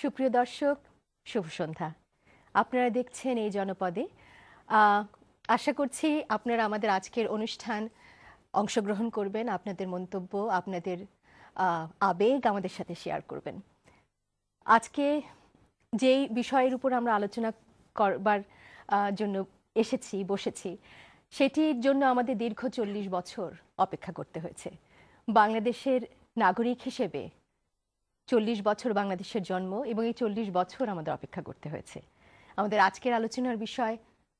সুপ্রিয় দর্শক শুভ সন্ধ্যা আপনারা দেখছেন এই জনপদে আশা করছি আপনারা আমাদের আজকের অনুষ্ঠান অংশগ্রহণ করবেন আপনাদের মন্তব্য আপনাদের আবেগ আমাদের সাথে শেয়ার করবেন আজকে যেই বিষয়ের উপর আমরা আলোচনা করবার জন্য এসেছি বসেছি সেটির জন্য আমাদের দীর্ঘ চল্লিশ বছর অপেক্ষা করতে হয়েছে বাংলাদেশের নাগরিক হিসেবে চল্লিশ বছর বাংলাদেশের জন্ম এবং এই চল্লিশ বছর আমাদের অপেক্ষা করতে হয়েছে আমাদের আজকের আলোচনার বিষয়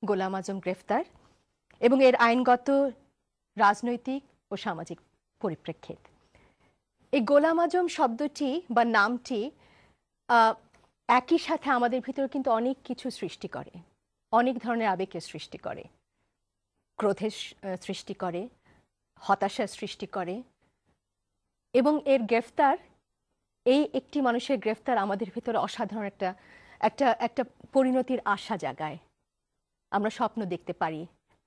গোলাম আজম গ্রেফতার এবং এর আইনগত রাজনৈতিক ও সামাজিক পরিপ্রেক্ষিত এই গোলাম আজম শব্দটি বা নামটি একই সাথে আমাদের ভিতরে কিন্তু অনেক কিছু সৃষ্টি করে অনেক ধরনের আবেগের সৃষ্টি করে ক্রোধের সৃষ্টি করে হতাশার সৃষ্টি করে এবং এর গ্রেফতার এই একটি মানুষের গ্রেফতার আমাদের ভিতরে অসাধারণ একটা একটা একটা পরিণতির আশা জাগায় আমরা স্বপ্ন দেখতে পারি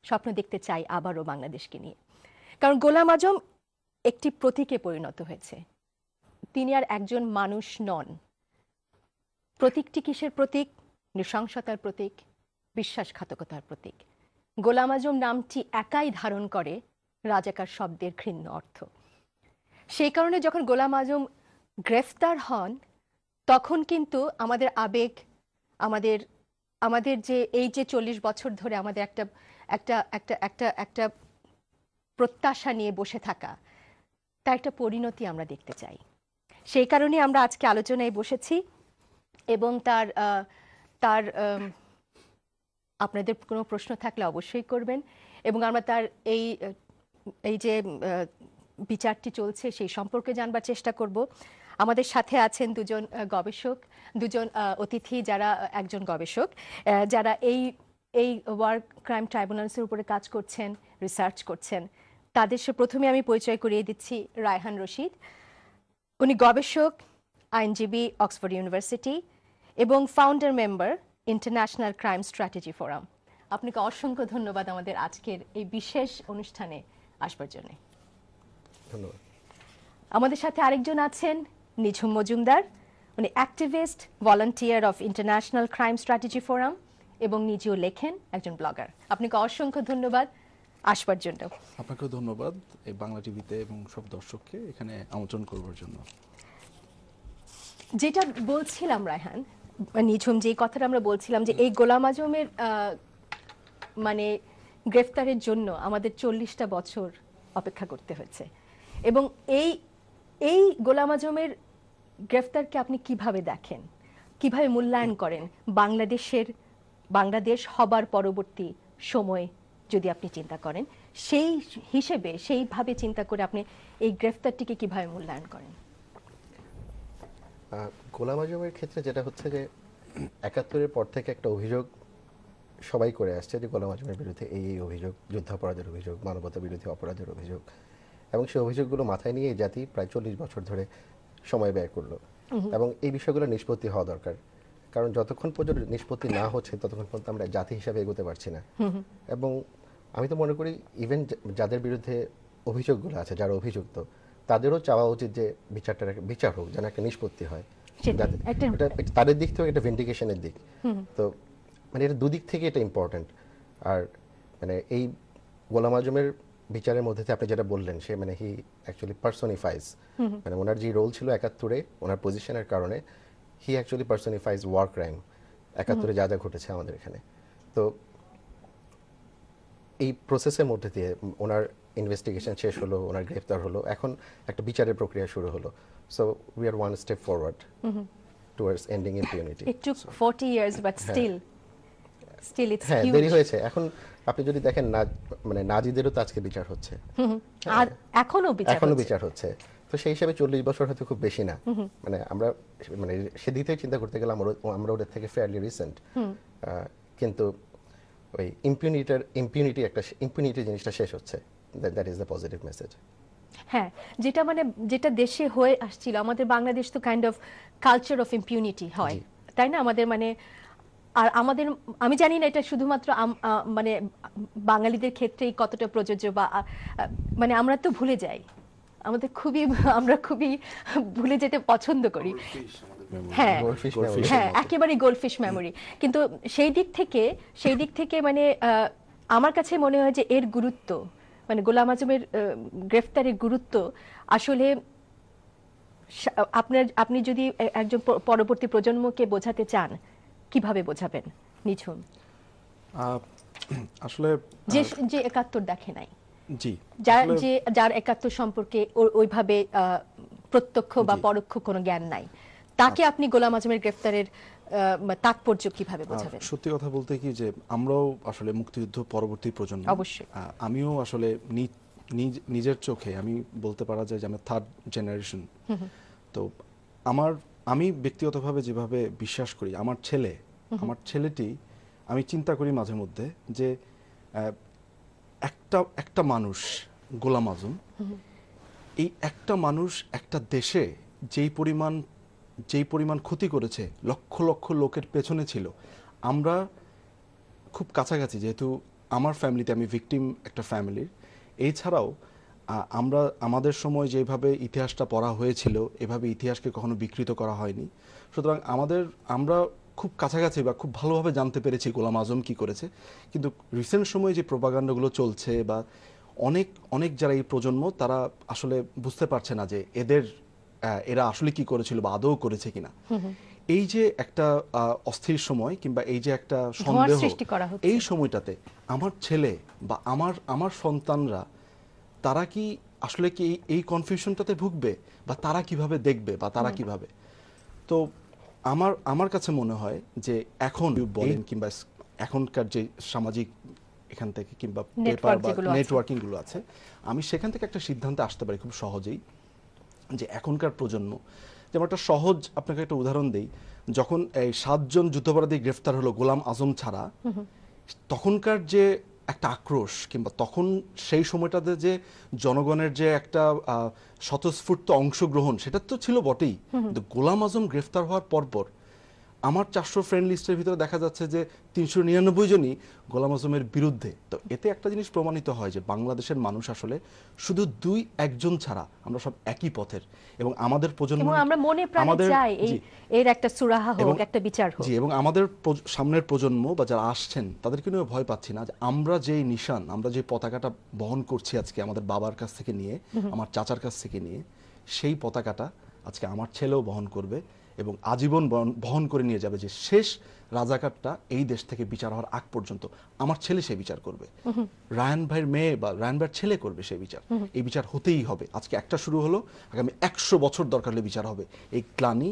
স্বপ্ন দেখতে চাই আবারও বাংলাদেশকে নিয়ে কারণ গোলাম আজম একটি প্রতীকে পরিণত হয়েছে তিনি আর একজন মানুষ নন প্রতীকটি কিসের প্রতীক নৃশংসতার প্রতীক বিশ্বাসঘাতকতার প্রতীক গোলাম আজম নামটি একাই ধারণ করে রাজাকার শব্দের ঘৃণ্য অর্থ সেই কারণে যখন গোলাম আজম গ্রেফতার হন তখন কিন্তু আমাদের আবেগ আমাদের আমাদের যে এই যে চল্লিশ বছর ধরে আমাদের একটা একটা একটা একটা একটা প্রত্যাশা নিয়ে বসে থাকা তার একটা পরিণতি আমরা দেখতে চাই সেই কারণে আমরা আজকে আলোচনায় বসেছি এবং তার তার আপনাদের কোনো প্রশ্ন থাকলে অবশ্যই করবেন এবং আমরা তার এই এই যে বিচারটি চলছে সেই সম্পর্কে জানবার চেষ্টা করব আমাদের সাথে আছেন দুজন গবেষক দুজন অতিথি যারা একজন গবেষক যারা এই এই ওয়ার ক্রাইম ট্রাইব্যুনালসের উপরে কাজ করছেন রিসার্চ করছেন তাদের সে প্রথমে আমি পরিচয় করিয়ে দিচ্ছি রায়হান রশিদ উনি গবেষক আইনজীবী অক্সফোর্ড ইউনিভার্সিটি এবং founder member International Crime Strategy Forum আপনাকে অসংখ্য ধন্যবাদ আমাদের আজকের এই বিশেষ অনুষ্ঠানে আসবার জন্য আমাদের সাথে আরেকজন আছেন নিঝুম মজুমদার উনি activist volunteer of International Crime Strategy Forum এবং নিজেও লেখেন একজন ব্লগার আপনাকে অসংখ্য ধন্যবাদ আসবার জন্য আপনাকেও ধন্যবাদ এই বাংলা টিভিতে এবং সব দর্শককে এখানে আমন্ত্রণ করবার জন্য যেটা বলছিলাম রায়হান নিঝুম যে কথাটা আমরা বলছিলাম যে এই গোলাম আজমের মানে গ্রেফতারের জন্য আমাদের চল্লিশটা বছর অপেক্ষা করতে হয়েছে এবং এই এই গোলাম আজমের গ্রেফতারকে আপনি কিভাবে দেখেন কিভাবে মূল্যায়ন করেন বাংলাদেশের বাংলাদেশ হবার পরবর্তী সময় যদি আপনি চিন্তা করেন সেই হিসেবে সেইভাবে চিন্তা করে আপনি এই গ্রেফতারটিকে কিভাবে মূল্যায়ন করেন গোলাম আজমের ক্ষেত্রে যেটা হচ্ছে যে একাত্তরের পর থেকে একটা অভিযোগ সবাই করে আসছে যে গোলাম আজমের বিরুদ্ধে এই এই অভিযোগ যুদ্ধাপরাধের অভিযোগ মানবতা বিরোধী অপরাধের অভিযোগ এবং সেই অভিযোগগুলো মাথায় নিয়ে জাতি প্রায় চল্লিশ বছর ধরে সময় ব্যয় করলো এবং এই বিষয়গুলো নিষ্পত্তি হওয়া দরকার কারণ যতক্ষণ পর্যন্ত নিষ্পত্তি না হচ্ছে ততক্ষণ পর্যন্ত আমরা জাতি হিসাবে এগোতে পারছি না এবং আমি তো মনে করি ইভেন যাদের বিরুদ্ধে অভিযোগগুলো আছে যারা অভিযুক্ত তাদেরও চাওয়া উচিত যে বিচারটা বিচার হোক যেন একটা নিষ্পত্তি হয় তাদের দিক থেকে একটা ভেন্ডিকেশনের দিক তো মানে এটা দুদিক থেকে এটা ইম্পর্টেন্ট আর মানে এই গোলাম আজমের বিচারের মধ্যে আপনি যেটা বললেন সে মানে হি অ্যাকচুয়ালি পার্সোনিফাইজ মানে ওনার যে রোল ছিল একাত্তরে ওনার পজিশনের কারণে he actually personifies war crime একাত্তরে যা যা ঘটেছে আমাদের এখানে তো এই প্রসেসের মধ্যে দিয়ে ওনার ইনভেস্টিগেশন শেষ হলো ওনার গ্রেফতার হলো এখন একটা বিচারের প্রক্রিয়া শুরু হলো so we are one step forward towards ending impunity it took 40 years but still still it's হ্যাঁ, হ্যাঁ দেরি হয়েছে এখন আপনি যদি দেখেন মানে নাজিদেরও তো আজকে বিচার হচ্ছে হ্যাঁ। আর এখনো বিচার এখনো বিচার হচ্ছে তো সেই হিসাবে চল্লিশ বছর হয়তো খুব বেশি না মানে আমরা মানে সেদিক থেকে চিন্তা করতে গেলাম আমরা ওদের থেকে ফেয়ারলি রিসেন্ট কিন্তু ওই ইম্পিউনিটার ইম্পিউনিটি একটা ইম্পিউনিটি জিনিসটা শেষ হচ্ছে that is the positive message হ্যাঁ যেটা মানে যেটা দেশে হয়ে আসছিল আমাদের বাংলাদেশ তো kind of culture of impunity হয় তাই না আমাদের মানে আর আমাদের আমি জানি না এটা শুধুমাত্র মানে বাঙালিদের ক্ষেত্রেই কতটা প্রযোজ্য বা মানে আমরা তো ভুলে যাই আমাদের খুবই আমরা খুবই ভুলে যেতে পছন্দ করি হ্যাঁ হ্যাঁ একেবারে গোল্ডফিশ মেমোরি কিন্তু সেই দিক থেকে সেই দিক থেকে মানে আমার কাছে মনে হয় যে এর গুরুত্ব মানে গোলাম আজমের গ্রেফতারের গুরুত্ব আসলে আপনার আপনি যদি একজন পরবর্তী প্রজন্মকে বোঝাতে চান কিভাবে বোঝাবেন নিঝুম আসলে যে যে একাত্তর দেখে নাই জি যার যে যার একাত্তর সম্পর্কে ওইভাবে প্রত্যক্ষ বা পরোক্ষ কোনো জ্ঞান নাই তাকে আচ্ছা। আপনি গোলাম আজমের গ্রেফতারের তাৎপর্য কিভাবে বোঝাবেন সত্যি কথা বলতে কি যে আমরাও আসলে মুক্তিযুদ্ধ পরবর্তী প্রজন্ম অবশ্যই আমিও আসলে নিজের চোখে আমি বলতে পারা যায় যে আমি থার্ড জেনারেশন তো আমার আমি ব্যক্তিগতভাবে যেভাবে বিশ্বাস করি আমার ছেলে আমার ছেলেটি আমি চিন্তা করি মাঝে মধ্যে যে একটা একটা মানুষ গোলাম আজম এই একটা মানুষ একটা দেশে যেই পরিমাণ যেই পরিমাণ ক্ষতি করেছে লক্ষ লক্ষ লোকের পেছনে ছিল আমরা খুব কাছাকাছি যেহেতু আমার ফ্যামিলিতে আমি ভিকটিম একটা ফ্যামিলির এছাড়াও আমরা আমাদের সময় যেভাবে ইতিহাসটা পড়া হয়েছিল এভাবে ইতিহাসকে কখনো বিকৃত করা হয়নি সুতরাং আমাদের আমরা খুব কাছাকাছি বা খুব ভালোভাবে জানতে পেরেছি গোলাম আজম কি করেছে কিন্তু রিসেন্ট সময়ে যে প্রোপাগান্ডাগুলো চলছে বা অনেক অনেক যারা এই প্রজন্ম তারা আসলে বুঝতে পারছে না যে এদের এরা আসলে কি করেছিল বা আদৌ করেছে কিনা এই যে একটা অস্থির সময় কিংবা এই যে একটা সন্দেহ এই সময়টাতে আমার ছেলে বা আমার আমার সন্তানরা তারা কি আসলে কি এই কনফিউশনটাতে ভুগবে বা তারা কিভাবে দেখবে বা তারা কিভাবে তো আমার আমার কাছে মনে হয় যে এখন বলেন কিংবা এখনকার যে সামাজিক এখান থেকে কিংবা পেপার বা নেটওয়ার্কিং গুলো আছে আমি সেখান থেকে একটা সিদ্ধান্তে আসতে পারি খুব সহজেই যে এখনকার প্রজন্ম যেমন একটা সহজ আপনাকে একটা উদাহরণ দেই যখন এই সাতজন যুদ্ধাপরাধী গ্রেফতার হলো গোলাম আজম ছাড়া তখনকার যে একটা আক্রোশ কিংবা তখন সেই সময়টাতে যে জনগণের যে একটা স্বতঃস্ফূর্ত অংশগ্রহণ সেটা তো ছিল বটেই কিন্তু গোলাম আজম গ্রেফতার হওয়ার পরপর আমার চারশো ফ্রেন্ড লিস্টের ভিতরে দেখা যাচ্ছে যে তিনশো নিরানব্বই জনই গোলাম আজমের বিরুদ্ধে তো এতে একটা জিনিস প্রমাণিত হয় যে বাংলাদেশের মানুষ আসলে শুধু দুই একজন ছাড়া আমরা সব একই পথের এবং আমাদের প্রজন্ম আমরা মনে প্রাণে এর একটা সুরাহা হোক একটা বিচার হোক জি এবং আমাদের সামনের প্রজন্ম বা যারা আসছেন তাদেরকে নিয়ে ভয় পাচ্ছি না যে আমরা যেই নিশান আমরা যে পতাকাটা বহন করছি আজকে আমাদের বাবার কাছ থেকে নিয়ে আমার চাচার কাছ থেকে নিয়ে সেই পতাকাটা আজকে আমার ছেলেও বহন করবে এবং আজীবন বহন করে নিয়ে যাবে যে শেষ রাজাকারটা এই দেশ থেকে বিচার হওয়ার আগ পর্যন্ত আমার ছেলে সে বিচার করবে রায়ান ভাইয়ের মেয়ে বা রায়ান ভাইয়ের ছেলে করবে সে বিচার এই বিচার হতেই হবে আজকে একটা শুরু হলো আগামী একশো বছর দরকার হলে বিচার হবে এই ক্লানি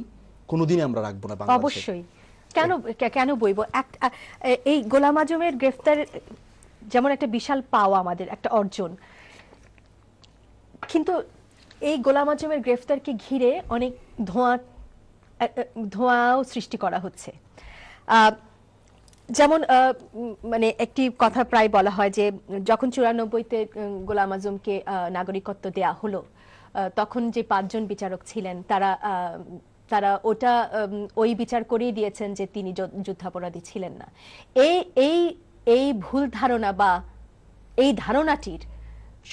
কোনোদিনই আমরা রাখবো না অবশ্যই কেন কেন বইব এই গোলাম আজমের গ্রেফতার যেমন একটা বিশাল পাওয়া আমাদের একটা অর্জন কিন্তু এই গোলাম আজমের গ্রেফতারকে ঘিরে অনেক ধোঁয়া ধোঁয়াও সৃষ্টি করা হচ্ছে যেমন মানে একটি কথা প্রায় বলা হয় যে যখন চুরানব্বইতে গোলাম আজমকে নাগরিকত্ব দেয়া হলো তখন যে পাঁচজন বিচারক ছিলেন তারা তারা ওটা ওই বিচার করেই দিয়েছেন যে তিনি যুদ্ধাপরাধী ছিলেন না এই এই এই ভুল ধারণা বা এই ধারণাটির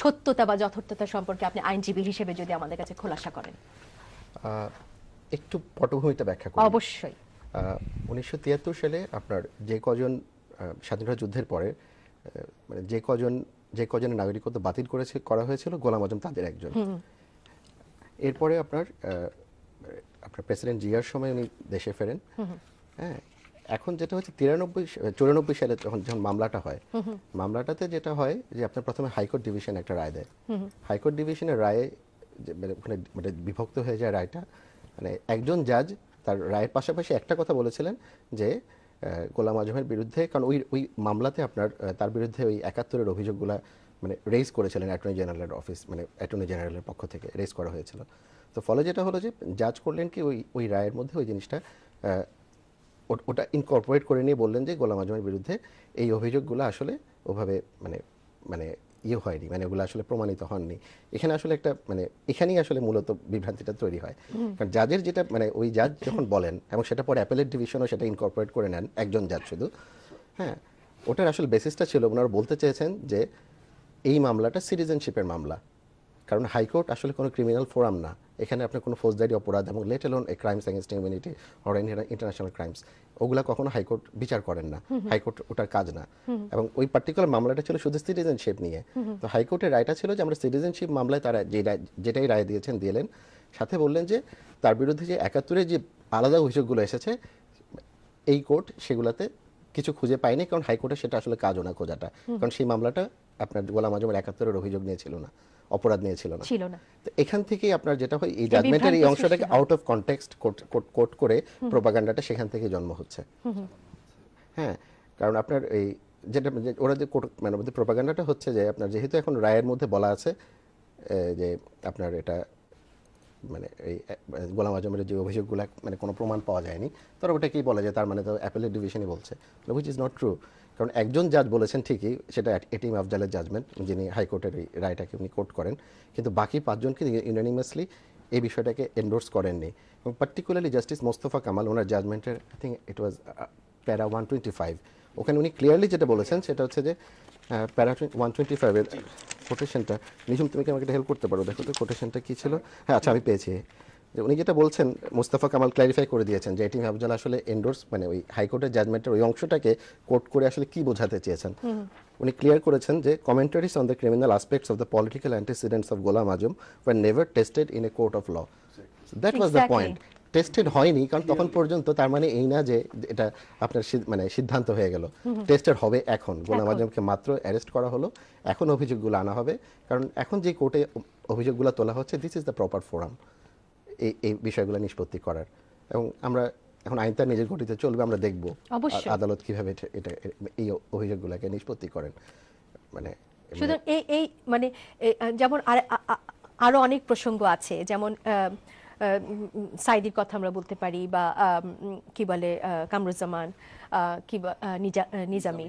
সত্যতা বা যথার্থতা সম্পর্কে আপনি আইনজীবী হিসেবে যদি আমাদের কাছে খোলাসা করেন একটু পটভূমিতে ব্যাখ্যা করুন অবশ্যই উনিশশো সালে আপনার যে কজন স্বাধীনতা যুদ্ধের পরে মানে যে কজন যে কজনের নাগরিকত্ব বাতিল করেছে করা হয়েছিল গোলাম আজম তাদের একজন এরপরে আপনার আপনার প্রেসিডেন্ট জিয়ার সময় উনি দেশে ফেরেন হ্যাঁ এখন যেটা হচ্ছে তিরানব্বই চুরানব্বই সালে যখন যখন মামলাটা হয় মামলাটাতে যেটা হয় যে আপনার প্রথমে হাইকোর্ট ডিভিশন একটা রায় দেয় হাইকোর্ট ডিভিশনের রায়ে ওখানে মানে বিভক্ত হয়ে যায় রায়টা মানে একজন জাজ তার রায়ের পাশাপাশি একটা কথা বলেছিলেন যে গোলাম আজমের বিরুদ্ধে কারণ ওই ওই মামলাতে আপনার তার বিরুদ্ধে ওই একাত্তরের অভিযোগগুলো মানে রেজ করেছিলেন অ্যাটর্নি জেনারেলের অফিস মানে অ্যাটর্নি জেনারেলের পক্ষ থেকে রেজ করা হয়েছিল তো ফলে যেটা হলো যে জাজ করলেন কি ওই ওই রায়ের মধ্যে ওই জিনিসটা ওটা ইনকর্পোরেট করে নিয়ে বললেন যে গোলাম আজমের বিরুদ্ধে এই অভিযোগগুলো আসলে ওভাবে মানে মানে ইয়ে হয়নি মানে ওগুলো আসলে প্রমাণিত হননি এখানে আসলে একটা মানে এখানেই আসলে মূলত বিভ্রান্তিটা তৈরি হয় কারণ জাজের যেটা মানে ওই জাজ যখন বলেন এবং সেটা পরে অ্যাপেলের ডিভিশনও সেটা ইনকর্পোরেট করে নেন একজন জাজ শুধু হ্যাঁ ওটার আসলে বেসিসটা ছিল ওনারা বলতে চেয়েছেন যে এই মামলাটা সিটিজেনশিপের মামলা কারণ হাইকোর্ট আসলে কোনো ক্রিমিনাল ফোরাম না এখানে আপনার কোনো ফৌজদারি অপরাধ এবং let alone a crimes against humanity or international crimes ওগুলা কখনো হাইকোর্ট বিচার করেন না হাইকোর্ট ওটার কাজ না এবং ওই পার্টিকুলার মামলাটা ছিল শুধু সিটিজেনশিপ নিয়ে তো হাইকোর্টের রায়টা ছিল যে আমরা সিটিজেনশিপ মামলায় তারা যে যেটাই রায় দিয়েছেন দিলেন সাথে বললেন যে তার বিরুদ্ধে যে একাত্তরে যে আলাদা অভিযোগগুলো এসেছে এই কোর্ট সেগুলাতে কিছু খুঁজে পায়নি কারণ হাইকোর্টে সেটা আসলে কাজও না খোঁজাটা কারণ সেই মামলাটা আপনার গোলাম আজমের একাত্তরের অভিযোগ নিয়েছিল না অপরাধ নিয়ে ছিল না ছিল না তো এখান থেকে আপনার যেটা হয় এই জাজমেন্টের এই অংশটাকে আউট অফ কনটেক্সট কোট করে প্রোপাগান্ডাটা সেখান থেকে জন্ম হচ্ছে হ্যাঁ কারণ আপনার এই যেটা ওরা যে মানে আমাদের প্রোপাগান্ডাটা হচ্ছে যে আপনার যেহেতু এখন রায়ের মধ্যে বলা আছে যে আপনার এটা মানে এই গোলাম আজমের যে অভিযোগগুলো মানে কোনো প্রমাণ পাওয়া যায়নি তারা ওটাকেই বলে যে তার মানে তো অ্যাপেলের ডিভিশনই বলছে হুইচ ইজ নট ট্রু কারণ একজন জাজ বলেছেন ঠিকই সেটা এটিম আফজালের জাজমেন্ট যিনি হাইকোর্টের এই রায়টাকে উনি কোর্ট করেন কিন্তু বাকি পাঁচজনকে ইউনানিমাসলি এই বিষয়টাকে এন্ডোর্স করেননি এবং পার্টিকুলারলি জাস্টিস মোস্তফা কামাল ওনার জাজমেন্টের I think it was para one twenty five ওখানে উনি ক্লিয়ারলি যেটা বলেছেন সেটা হচ্ছে যে প্যারা ওয়ান টোয়েন্টি ফাইভের কোটেশনটা নিজুম তুমি কি আমাকে হেল্প করতে পারো দেখো তো কোটেশনটা কী ছিল হ্যাঁ আচ্ছা আমি পেয়েছি যে উনি যেটা বলছেন মুস্তাফা কামাল ক্ল্যারিফাই করে দিয়েছেন যে এটিম আফজাল আসলে এন্ডোর্স মানে ওই হাইকোর্টের জাজমেন্টের ওই অংশটাকে কোর্ট করে আসলে কি বোঝাতে চেয়েছেন উনি ক্লিয়ার করেছেন যে commentaries on the criminal aspects of the political antecedents of Golam Azam were never tested in a court of law that was the point tested হয়নি কারণ তখন পর্যন্ত তার মানে এই না যে এটা আপনার মানে সিদ্ধান্ত হয়ে গেল টেস্টেড হবে এখন গোলাম আজমকে মাত্র অ্যারেস্ট করা হলো এখন অভিযোগগুলো আনা হবে কারণ এখন যে কোর্টে অভিযোগগুলো তোলা হচ্ছে this is the proper forum এই এই বিষয়গুলো নিষ্পত্তি করার এবং আমরা এখন আইন তার নিজের ঘটিতে চলবে আমরা দেখব আদালত কিভাবে এটা এই অভিযোগগুলোকে নিষ্পত্তি করেন মানে সুতরাং এই এই মানে যেমন আর আরো অনেক প্রসঙ্গ আছে যেমন সাইদির কথা আমরা বলতে পারি বা কি বলে কামরুজ্জামান কি নিজামি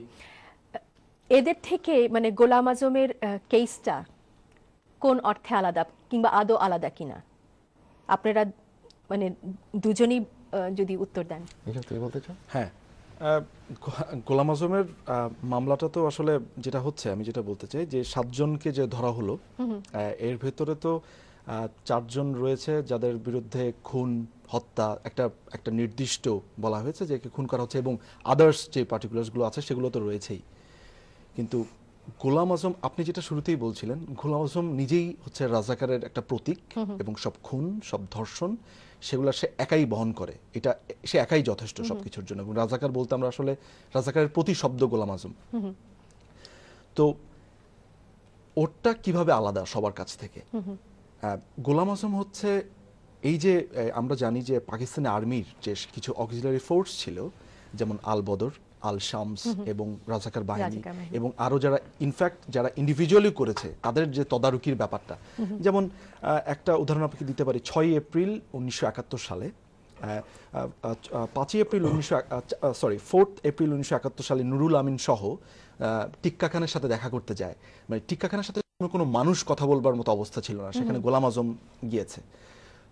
এদের থেকে মানে গোলাম আজমের কেসটা কোন অর্থে আলাদা কিংবা আদৌ আলাদা কিনা আপনারা মানে দুজনই যদি উত্তর দেন তুমি বলতে চাও হ্যাঁ গোলাম আজমের মামলাটা তো আসলে যেটা হচ্ছে আমি যেটা বলতে চাই যে সাতজনকে যে ধরা হলো এর ভেতরে তো চারজন রয়েছে যাদের বিরুদ্ধে খুন হত্যা একটা একটা নির্দিষ্ট বলা হয়েছে যে খুন করা হচ্ছে এবং আদার্স যে পার্টিকুলার্সগুলো আছে সেগুলো তো রয়েছেই কিন্তু গোলাম আজম আপনি যেটা শুরুতেই বলছিলেন গোলাম আজম নিজেই হচ্ছে রাজাকারের একটা প্রতীক এবং সব খুন সব ধর্ষণ সেগুলা সে একাই বহন করে এটা সে একাই যথেষ্ট সবকিছুর জন্য এবং রাজাকার বলতে আমরা আসলে রাজাকারের প্রতি শব্দ গোলাম আজম তো ওরটা কিভাবে আলাদা সবার কাছ থেকে হ্যাঁ, গোলাম আজম হচ্ছে এই যে আমরা জানি যে পাকিস্তানি আর্মির যে কিছু অক্সিলারি ফোর্স ছিল যেমন আলবদর আল শামস এবং রাজাকার বাহিনী এবং আরো যারা ইনফ্যাক্ট যারা ইন্ডিভিজুয়ালি করেছে তাদের যে তদারকির ব্যাপারটা যেমন একটা উদাহরণ আপনাকে দিতে পারি ছয় এপ্রিল উনিশশো সালে পাঁচই এপ্রিল উনিশশো সরি ফোর্থ এপ্রিল উনিশশো একাত্তর সালে নুরুল আমিন সহ টিক্কাখানের সাথে দেখা করতে যায় মানে টিক্কাখানার সাথে কোনো মানুষ কথা বলবার মতো অবস্থা ছিল না সেখানে গোলাম আজম গিয়েছে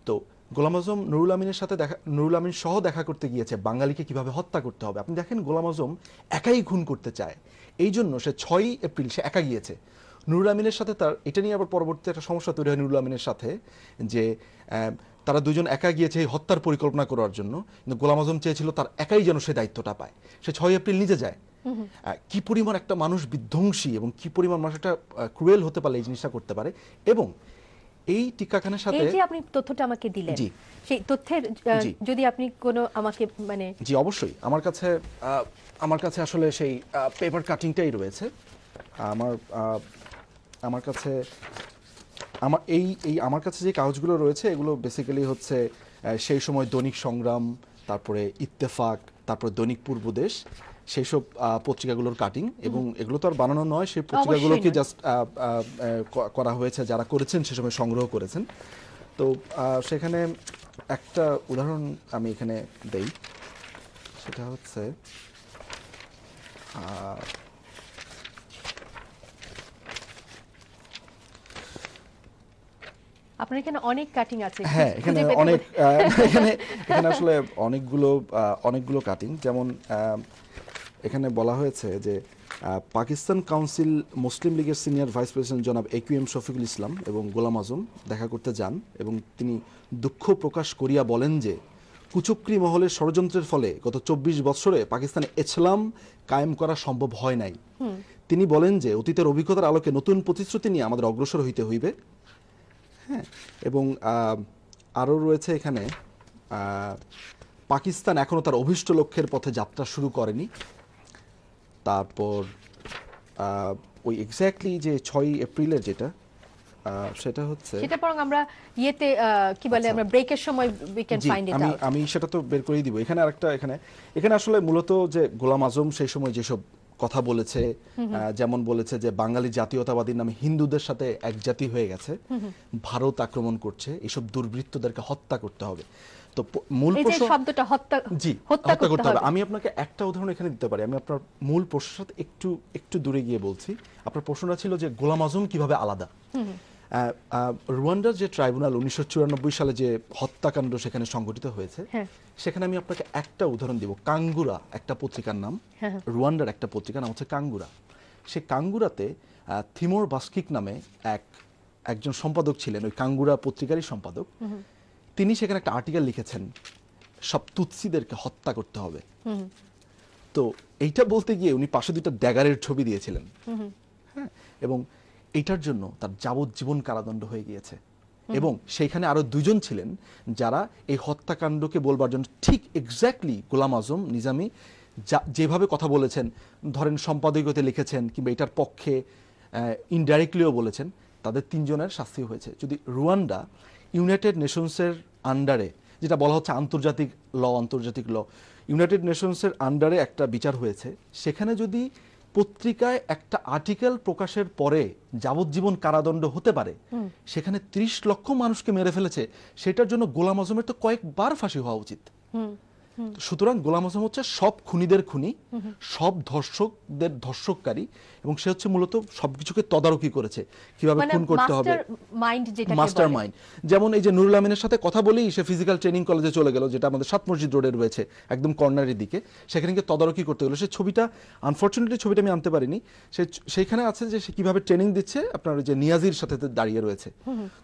তো গোলাম আজম নুরুল আমিনের সাথে দেখা নুরুল আমিন সহ দেখা করতে গিয়েছে বাঙালিকে কিভাবে হত্যা করতে হবে আপনি দেখেন গোলাম আজম একাই খুন করতে চায় এই জন্য সে ছয়ই এপ্রিল সে একা গিয়েছে নুরুল আমিনের সাথে তার এটা নিয়ে আবার পরবর্তী একটা সমস্যা তৈরি হয় নুরুল আমিনের সাথে যে তারা দুজন একা গিয়েছে এই হত্যার পরিকল্পনা করার জন্য কিন্তু গোলাম আজম চেয়েছিল তার একাই যেন সে দায়িত্বটা পায় সে ছয় এপ্রিল নিজে যায় কি পরিমাণ একটা মানুষ বিধ্বংসী এবং কি পরিমাণ মানুষ একটা ক্রুয়েল হতে পারে এই জিনিসটা করতে পারে এবং এই টিকাখানের সাথে এই যে আপনি তথ্যটা আমাকে দিলেন জি সেই তথ্যের যদি আপনি কোনো আমাকে মানে জি অবশ্যই আমার কাছে আমার কাছে আসলে সেই পেপার কাটিংটাই রয়েছে আমার আমার কাছে আমার এই এই আমার কাছে যে কাগজগুলো রয়েছে এগুলো বেসিক্যালি হচ্ছে সেই সময় দৈনিক সংগ্রাম তারপরে ইত্তেফাক তারপরে দৈনিক পূর্বদেশ সেই সব পত্রিকাগুলোর কাটিং এবং এগুলো তো আর বানানো নয় সেই পত্রিকাগুলোকে জাস্ট করা হয়েছে যারা করেছেন সে সময় সংগ্রহ করেছেন তো সেখানে একটা উদাহরণ আমি এখানে দেই সেটা হচ্ছে আপনার এখানে অনেক কাটিং আছে হ্যাঁ এখানে অনেক এখানে এখানে আসলে অনেকগুলো অনেকগুলো কাটিং যেমন এখানে বলা হয়েছে যে পাকিস্তান কাউন্সিল মুসলিম লীগের সিনিয়র ভাইস প্রেসিডেন্ট জনাব এম শফিকুল ইসলাম এবং গোলাম আজম দেখা করতে যান এবং তিনি দুঃখ প্রকাশ করিয়া বলেন যে কুচুক্রি মহলের ষড়যন্ত্রের ফলে গত চব্বিশ বছরে পাকিস্তানে এছলাম কায়েম করা সম্ভব হয় নাই তিনি বলেন যে অতীতের অভিজ্ঞতার আলোকে নতুন প্রতিশ্রুতি নিয়ে আমাদের অগ্রসর হইতে হইবে হ্যাঁ এবং আরও রয়েছে এখানে পাকিস্তান এখনও তার অভিষ্ট লক্ষ্যের পথে যাত্রা শুরু করেনি তারপর ওই এক্স্যাক্টলি যে ছয়ই এপ্রিলের যেটা সেটা হচ্ছে সেটা বরং আমরা ইয়েতে কি বলে আচ্ছা। আমরা ব্রেকের সময় উই ক্যান ফাইন্ড ইট আমি আমি সেটা তো বের করে দিব এখানে আরেকটা এখানে এখানে আসলে মূলত যে গোলাম আজম সেই সময় যেসব কথা বলেছে যেমন বলেছে যে বাঙালি জাতীয়তাবাদীর নামে হিন্দুদের সাথে একজাতি হয়ে গেছে ভারত আক্রমণ করছে এসব দুর্বৃত্তদেরকে হত্যা করতে হবে তো মূল প্রশ্ন শব্দটা হত্যা জি হত্যা করতে হবে আমি আপনাকে একটা উদাহরণ এখানে দিতে পারি আমি আপনার মূল প্রশ্ন একটু একটু দূরে গিয়ে বলছি আপনার প্রশ্নটা ছিল যে গোলাম আজম কিভাবে আলাদা রুয়ান্ডার যে ট্রাইব্যুনাল উনিশশো সালে যে হত্যাকাণ্ড সেখানে সংঘটিত হয়েছে হ্যাঁ। সেখানে আমি আপনাকে একটা উদাহরণ দিব কাঙ্গুরা একটা পত্রিকার নাম হ্যাঁ, হ্যাঁ। রুয়ান্ডার একটা পত্রিকার নাম হচ্ছে কাঙ্গুরা সে কাঙ্গুরাতে থিমোর বাস্কিক নামে এক একজন সম্পাদক ছিলেন ওই কাঙ্গুরা পত্রিকারই সম্পাদক তিনি সেখানে একটা আর্টিকেল লিখেছেন সব তুৎসিদেরকে হত্যা করতে হবে তো এইটা বলতে গিয়ে উনি পাশে দুইটা ড্যাগারের ছবি দিয়েছিলেন হ্যাঁ এবং এটার জন্য তার যাবজ্জীবন কারাদণ্ড হয়ে গিয়েছে এবং সেইখানে আরো দুজন ছিলেন যারা এই হত্যাকাণ্ডকে বলবার জন্য ঠিক এক্স্যাক্টলি গোলাম আজম নিজামি যেভাবে কথা বলেছেন ধরেন সম্পাদকীয়তে লিখেছেন কিংবা এটার পক্ষে ইনডাইরেক্টলিও বলেছেন তাদের তিনজনের শাস্তি হয়েছে যদি রুয়ান্ডা ইউনাইটেড নেশনসের আন্ডারে যেটা বলা হচ্ছে আন্তর্জাতিক ল আন্তর্জাতিক ল ইউনাইটেড নেশনসের আন্ডারে একটা বিচার হয়েছে সেখানে যদি পত্রিকায় একটা আর্টিকেল প্রকাশের পরে যাবজ্জীবন কারাদণ্ড হতে পারে সেখানে ত্রিশ লক্ষ মানুষকে মেরে ফেলেছে সেটার জন্য গোলাম আজমের তো কয়েকবার ফাঁসি হওয়া উচিত সুতরাং গোলাম হোসেন হচ্ছে সব খুনিদের খুনি সব ধর্ষকদের ধর্ষককারী এবং সে হচ্ছে মূলত সবকিছুকে তদারকি করেছে কিভাবে মানে খুন করতে হবে মাস্টার মাইন্ড যেমন এই যে নুরুল আমিনের সাথে কথা বলেই সে ফিজিক্যাল ট্রেনিং কলেজে চলে গেল যেটা আমাদের সাত মসজিদ রোডে রয়েছে একদম কর্নারের দিকে সেখানে গিয়ে তদারকি করতে গেল সে ছবিটা আনফর্চুনেটলি ছবিটা আমি আনতে পারিনি সে সেইখানে আছে যে সে কিভাবে ট্রেনিং দিচ্ছে আপনার যে নিয়াজির সাথে দাঁড়িয়ে রয়েছে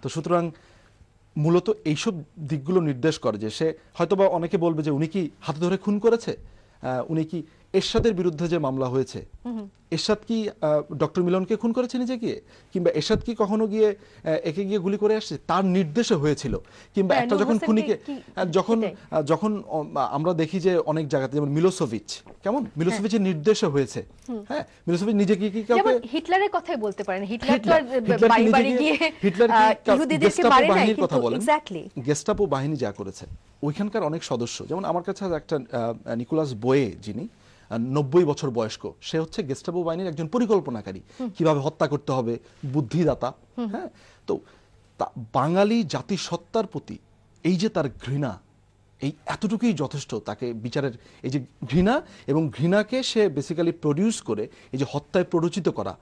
তো সুতরাং মূলত এইসব দিকগুলো নির্দেশ করে যে সে হয়তোবা অনেকে বলবে যে উনি কি হাতে ধরে খুন করেছে উনি কি এরশাদের বিরুদ্ধে যে মামলা হয়েছে এরশাদ কি ডক্টর মিলনকে খুন করেছে নিজে গিয়ে কিংবা এরশাদ কি কখনো গিয়ে একে গিয়ে গুলি করে আসছে তার নির্দেশে হয়েছিল কিংবা হ্যাঁ, একটা যখন খুনিকে যখন যখন আমরা দেখি যে অনেক জায়গাতে যেমন মিলোসোভিচ কেমন হ্যাঁ। মিলোসোভিচের নির্দেশে হয়েছে হ্যাঁ মিলোসোভিচ নিজে কি কি কাউকে হিটলারের কথাই বলতে পারেন হিটলার তো বাড়ি বাড়ি গিয়ে হিটলার ইহুদিদেরকে মারে নাই কথা বলেন এক্স্যাক্টলি গেস্টাপো বাহিনী যা করেছে ওইখানকার অনেক সদস্য যেমন আমার কাছে একটা নিকোলাস বয়ে যিনি নব্বই বছর বয়স্ক সে হচ্ছে গেস্টাবো বাহিনীর একজন পরিকল্পনাকারী কিভাবে হত্যা করতে হবে বুদ্ধিদাতা হ্যাঁ তো বাঙালি জাতিসত্তার প্রতি এই যে তার ঘৃণা এই এতটুকুই যথেষ্ট তাকে বিচারের এই যে ঘৃণা এবং ঘৃণাকে সে বেসিক্যালি প্রডিউস করে এই যে হত্যায় প্ররোচিত করা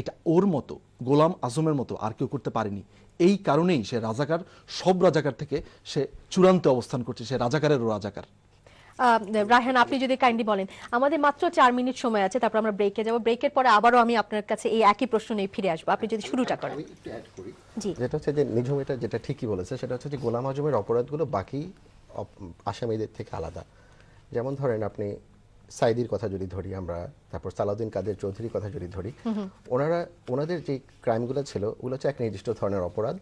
এটা ওর মতো গোলাম আজমের মতো আর কেউ করতে পারেনি এই কারণেই সে রাজাকার সব রাজাকার থেকে সে চূড়ান্ত অবস্থান করছে সে রাজাকারেরও রাজাকার রায়হান আপনি যদি কাইন্ডলি বলেন আমাদের মাত্র চার মিনিট সময় আছে তারপর আমরা ব্রেকে যাব ব্রেকের পরে আবারও আমি আপনার কাছে এই একই প্রশ্ন নিয়ে ফিরে আসবো আপনি যদি শুরুটা করেন যেটা হচ্ছে যে নিঝুম এটা যেটা ঠিকই বলেছে সেটা হচ্ছে যে গোলাম আজমের অপরাধগুলো বাকি আসামিদের থেকে আলাদা যেমন ধরেন আপনি সাইদির কথা যদি ধরি আমরা তারপর সালাউদ্দিন কাদের চৌধুরীর কথা যদি ধরি ওনারা ওনাদের যে ক্রাইমগুলো ছিল ওগুলো হচ্ছে এক নির্দিষ্ট ধরনের অপরাধ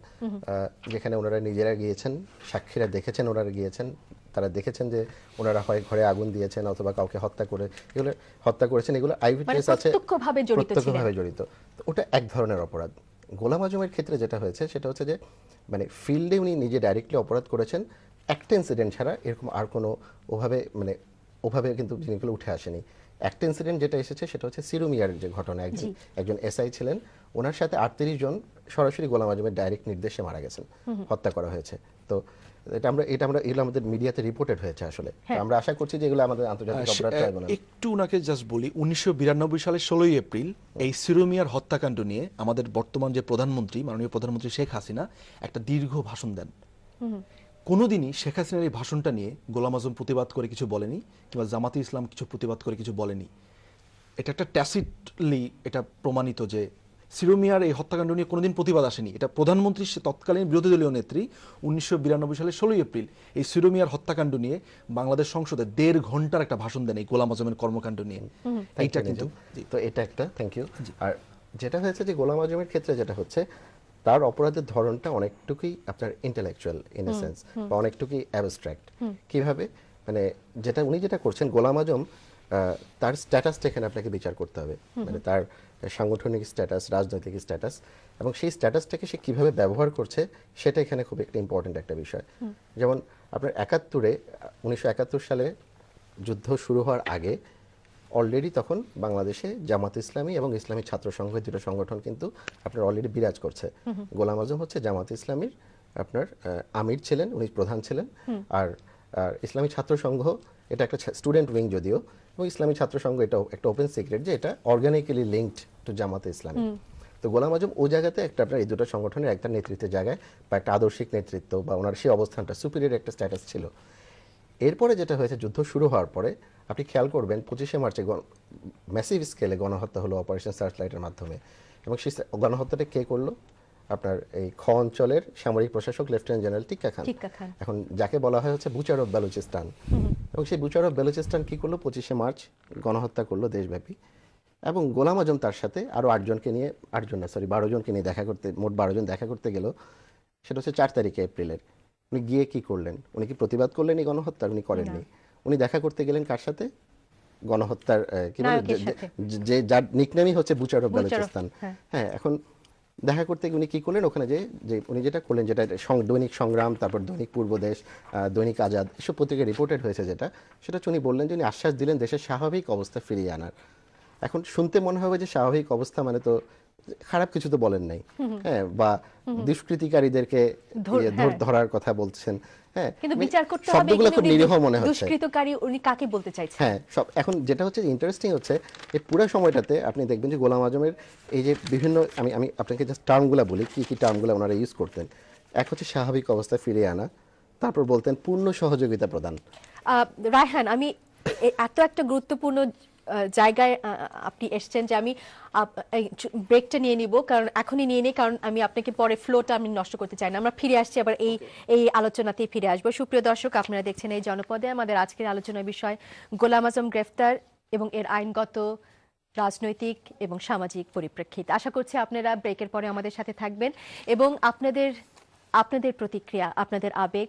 যেখানে ওনারা নিজেরা গিয়েছেন সাক্ষীরা দেখেছেন ওনারা গিয়েছেন তারা দেখেছেন যে ওনারা হয় ঘরে আগুন দিয়েছেন অথবা কাউকে হত্যা করে এগুলো হত্যা করেছেন এগুলো আইভিটিএস মানে আছে প্রত্যক্ষভাবে জড়িত প্রত্যক্ষভাবে জড়িত ওটা এক ধরনের অপরাধ গোলাম আজমের ক্ষেত্রে যেটা হয়েছে সেটা হচ্ছে যে মানে ফিল্ডে উনি নিজে ডাইরেক্টলি অপরাধ করেছেন একটা ইনসিডেন্ট ছাড়া এরকম আর কোনো ওভাবে মানে ওভাবে কিন্তু জিনিসগুলো উঠে আসেনি একটা ইনসিডেন্ট যেটা এসেছে সেটা হচ্ছে সিরুমিয়ার যে ঘটনা একজন একজন এসআই ছিলেন ওনার সাথে আটত্রিশ জন সরাসরি গোলাম আজমের ডাইরেক্ট নির্দেশে মারা গেছেন হত্যা করা হয়েছে তো এটা আমরা এটা আমরা এগুলো আমাদের মিডিয়াতে রিপোর্টেড হয়েছে আসলে হ্যাঁ। আমরা আশা করছি যে এগুলো আমাদের আন্তর্জাতিক অপরাধ ট্রাইব্যুনাল একটু উনাকে জাস্ট বলি উনিশশো সালের ষোলোই এপ্রিল এই সিরোমিয়ার হত্যাকাণ্ড নিয়ে আমাদের বর্তমান যে প্রধানমন্ত্রী মাননীয় প্রধানমন্ত্রী শেখ হাসিনা একটা দীর্ঘ ভাষণ দেন কোনোদিনই শেখ হাসিনার এই ভাষণটা নিয়ে গোলাম আজম প্রতিবাদ করে কিছু বলেনি কিংবা জামাতি ইসলাম কিছু প্রতিবাদ করে কিছু বলেনি এটা একটা ট্যাসিটলি এটা প্রমাণিত যে সিরোমিয়ার এই হত্যাকাণ্ড নিয়ে কোনোদিন প্রতিবাদ আসেনি এটা প্রধানমন্ত্রী সে তৎকালীন বিরোধী দলীয় নেত্রী উনিশশো সালে ষোলোই এপ্রিল এই সিরোমিয়ার হত্যাকাণ্ড নিয়ে বাংলাদেশ সংসদে দেড় ঘন্টার একটা ভাষণ দেন এই গোলাম আজমের কর্মকাণ্ড নিয়ে এইটা কিন্তু তো এটা একটা থ্যাংক ইউ আর যেটা হয়েছে যে গোলাম আজমের ক্ষেত্রে যেটা হচ্ছে তার অপরাধের ধরনটা অনেকটুকুই আপনার ইন্টালেকচুয়াল ইন এ সেন্স বা অনেকটুকুই অ্যাবস্ট্রাক্ট কিভাবে মানে যেটা উনি যেটা করছেন গোলাম আজম তার স্ট্যাটাসটা এখানে আপনাকে বিচার করতে হবে মানে তার সাংগঠনিক স্ট্যাটাস রাজনৈতিক স্ট্যাটাস এবং সেই স্ট্যাটাসটাকে সে কিভাবে ব্যবহার করছে সেটা এখানে খুব একটা ইম্পর্টেন্ট একটা বিষয় যেমন আপনার একাত্তরে উনিশশো সালে যুদ্ধ শুরু হওয়ার আগে অলরেডি তখন বাংলাদেশে জামাত ইসলামী এবং ইসলামী ছাত্র সংঘ দুটো সংগঠন কিন্তু আপনার অলরেডি বিরাজ করছে গোলাম আজম হচ্ছে জামাত ইসলামীর আপনার আমির ছিলেন উনি প্রধান ছিলেন আর আর ইসলামী ছাত্র সংঘ এটা একটা স্টুডেন্ট উইং যদিও এবং ইসলামী ছাত্র সংঘ এটা একটা ওপেন সিক্রেট যে এটা অর্গানিক্যালি লিঙ্কড টু জামাতে ইসলামী তো গোলাম আজম ও জায়গাতে একটা আপনার এই দুটো সংগঠনের একটা নেতৃত্বের জায়গায় বা একটা আদর্শিক নেতৃত্ব বা ওনার সেই অবস্থানটা সুপিরিয়র একটা স্ট্যাটাস ছিল এরপরে যেটা হয়েছে যুদ্ধ শুরু হওয়ার পরে আপনি খেয়াল করবেন পঁচিশে মার্চে ম্যাসিভ স্কেলে গণহত্যা হলো অপারেশন সার্চ লাইটের মাধ্যমে এবং সেই গণহত্যাটা কে করলো আপনার এই খ অঞ্চলের সামরিক প্রশাসক লেফটেন্যান্ট জেনারেল টিক্কা খান এখন যাকে বলা হয় হচ্ছে বুচার অফ বেলুচিস্তান এবং সেই বুচার অফ বেলুচিস্তান কী করলো পঁচিশে মার্চ গণহত্যা করলো দেশব্যাপী এবং গোলাম আজম তার সাথে আরও আটজনকে নিয়ে আটজন না সরি বারোজনকে নিয়ে দেখা করতে মোট বারোজন দেখা করতে গেল সেটা হচ্ছে চার তারিখে এপ্রিলের উনি গিয়ে কি করলেন উনি কি প্রতিবাদ করলেন এই গণহত্যা উনি করেননি উনি দেখা করতে গেলেন কার সাথে গণহত্যার কি বলে যে যার নিকনামই হচ্ছে বুচার অফ বেলুচিস্তান হ্যাঁ এখন দেখা করতে উনি কী করলেন ওখানে যে যে উনি যেটা করলেন যেটা দৈনিক সংগ্রাম তারপর দৈনিক পূর্বদেশ দৈনিক আজাদ এসব পত্রিকায় রিপোর্টেড হয়েছে যেটা সেটা উনি বললেন যে উনি আশ্বাস দিলেন দেশের স্বাভাবিক অবস্থা ফিরিয়ে আনার এখন শুনতে মনে হবে যে স্বাভাবিক অবস্থা মানে তো খারাপ কিছু তো বলেন নাই হ্যাঁ বা দুষ্কৃতিকারীদেরকে ইয়ে হ্যাঁ। ধরার কথা বলছেন হ্যাঁ, মানে হ্যাঁ, সময়টাতে আপনি দেখবেন যে গোলাম আজমের এই যে বিভিন্ন আমি আমি আপনাকে জাস্ট বলি কি কি টার্মগুলো ওনারা ইউজ করতেন এক হচ্ছে স্বাভাবিক অবস্থায় ফিরে আনা তারপর বলতেন পূর্ণ সহযোগিতা প্রদান রায়হান আমি এত একটা গুরুত্বপূর্ণ জায়গায় আপনি এসছেন যে আমি ব্রেকটা নিয়ে নিব কারণ এখনই নিয়ে নিই কারণ আমি আপনাকে পরে ফ্লোটা আমি নষ্ট করতে চাই না আমরা ফিরে আসছি আবার এই এই আলোচনাতেই ফিরে আসবো সুপ্রিয় দর্শক আপনারা দেখছেন এই জনপদে আমাদের আজকের আলোচনার বিষয় গোলাম আজম গ্রেফতার এবং এর আইনগত রাজনৈতিক এবং সামাজিক পরিপ্রেক্ষিত আশা করছি আপনারা ব্রেকের পরে আমাদের সাথে থাকবেন এবং আপনাদের আপনাদের প্রতিক্রিয়া আপনাদের আবেগ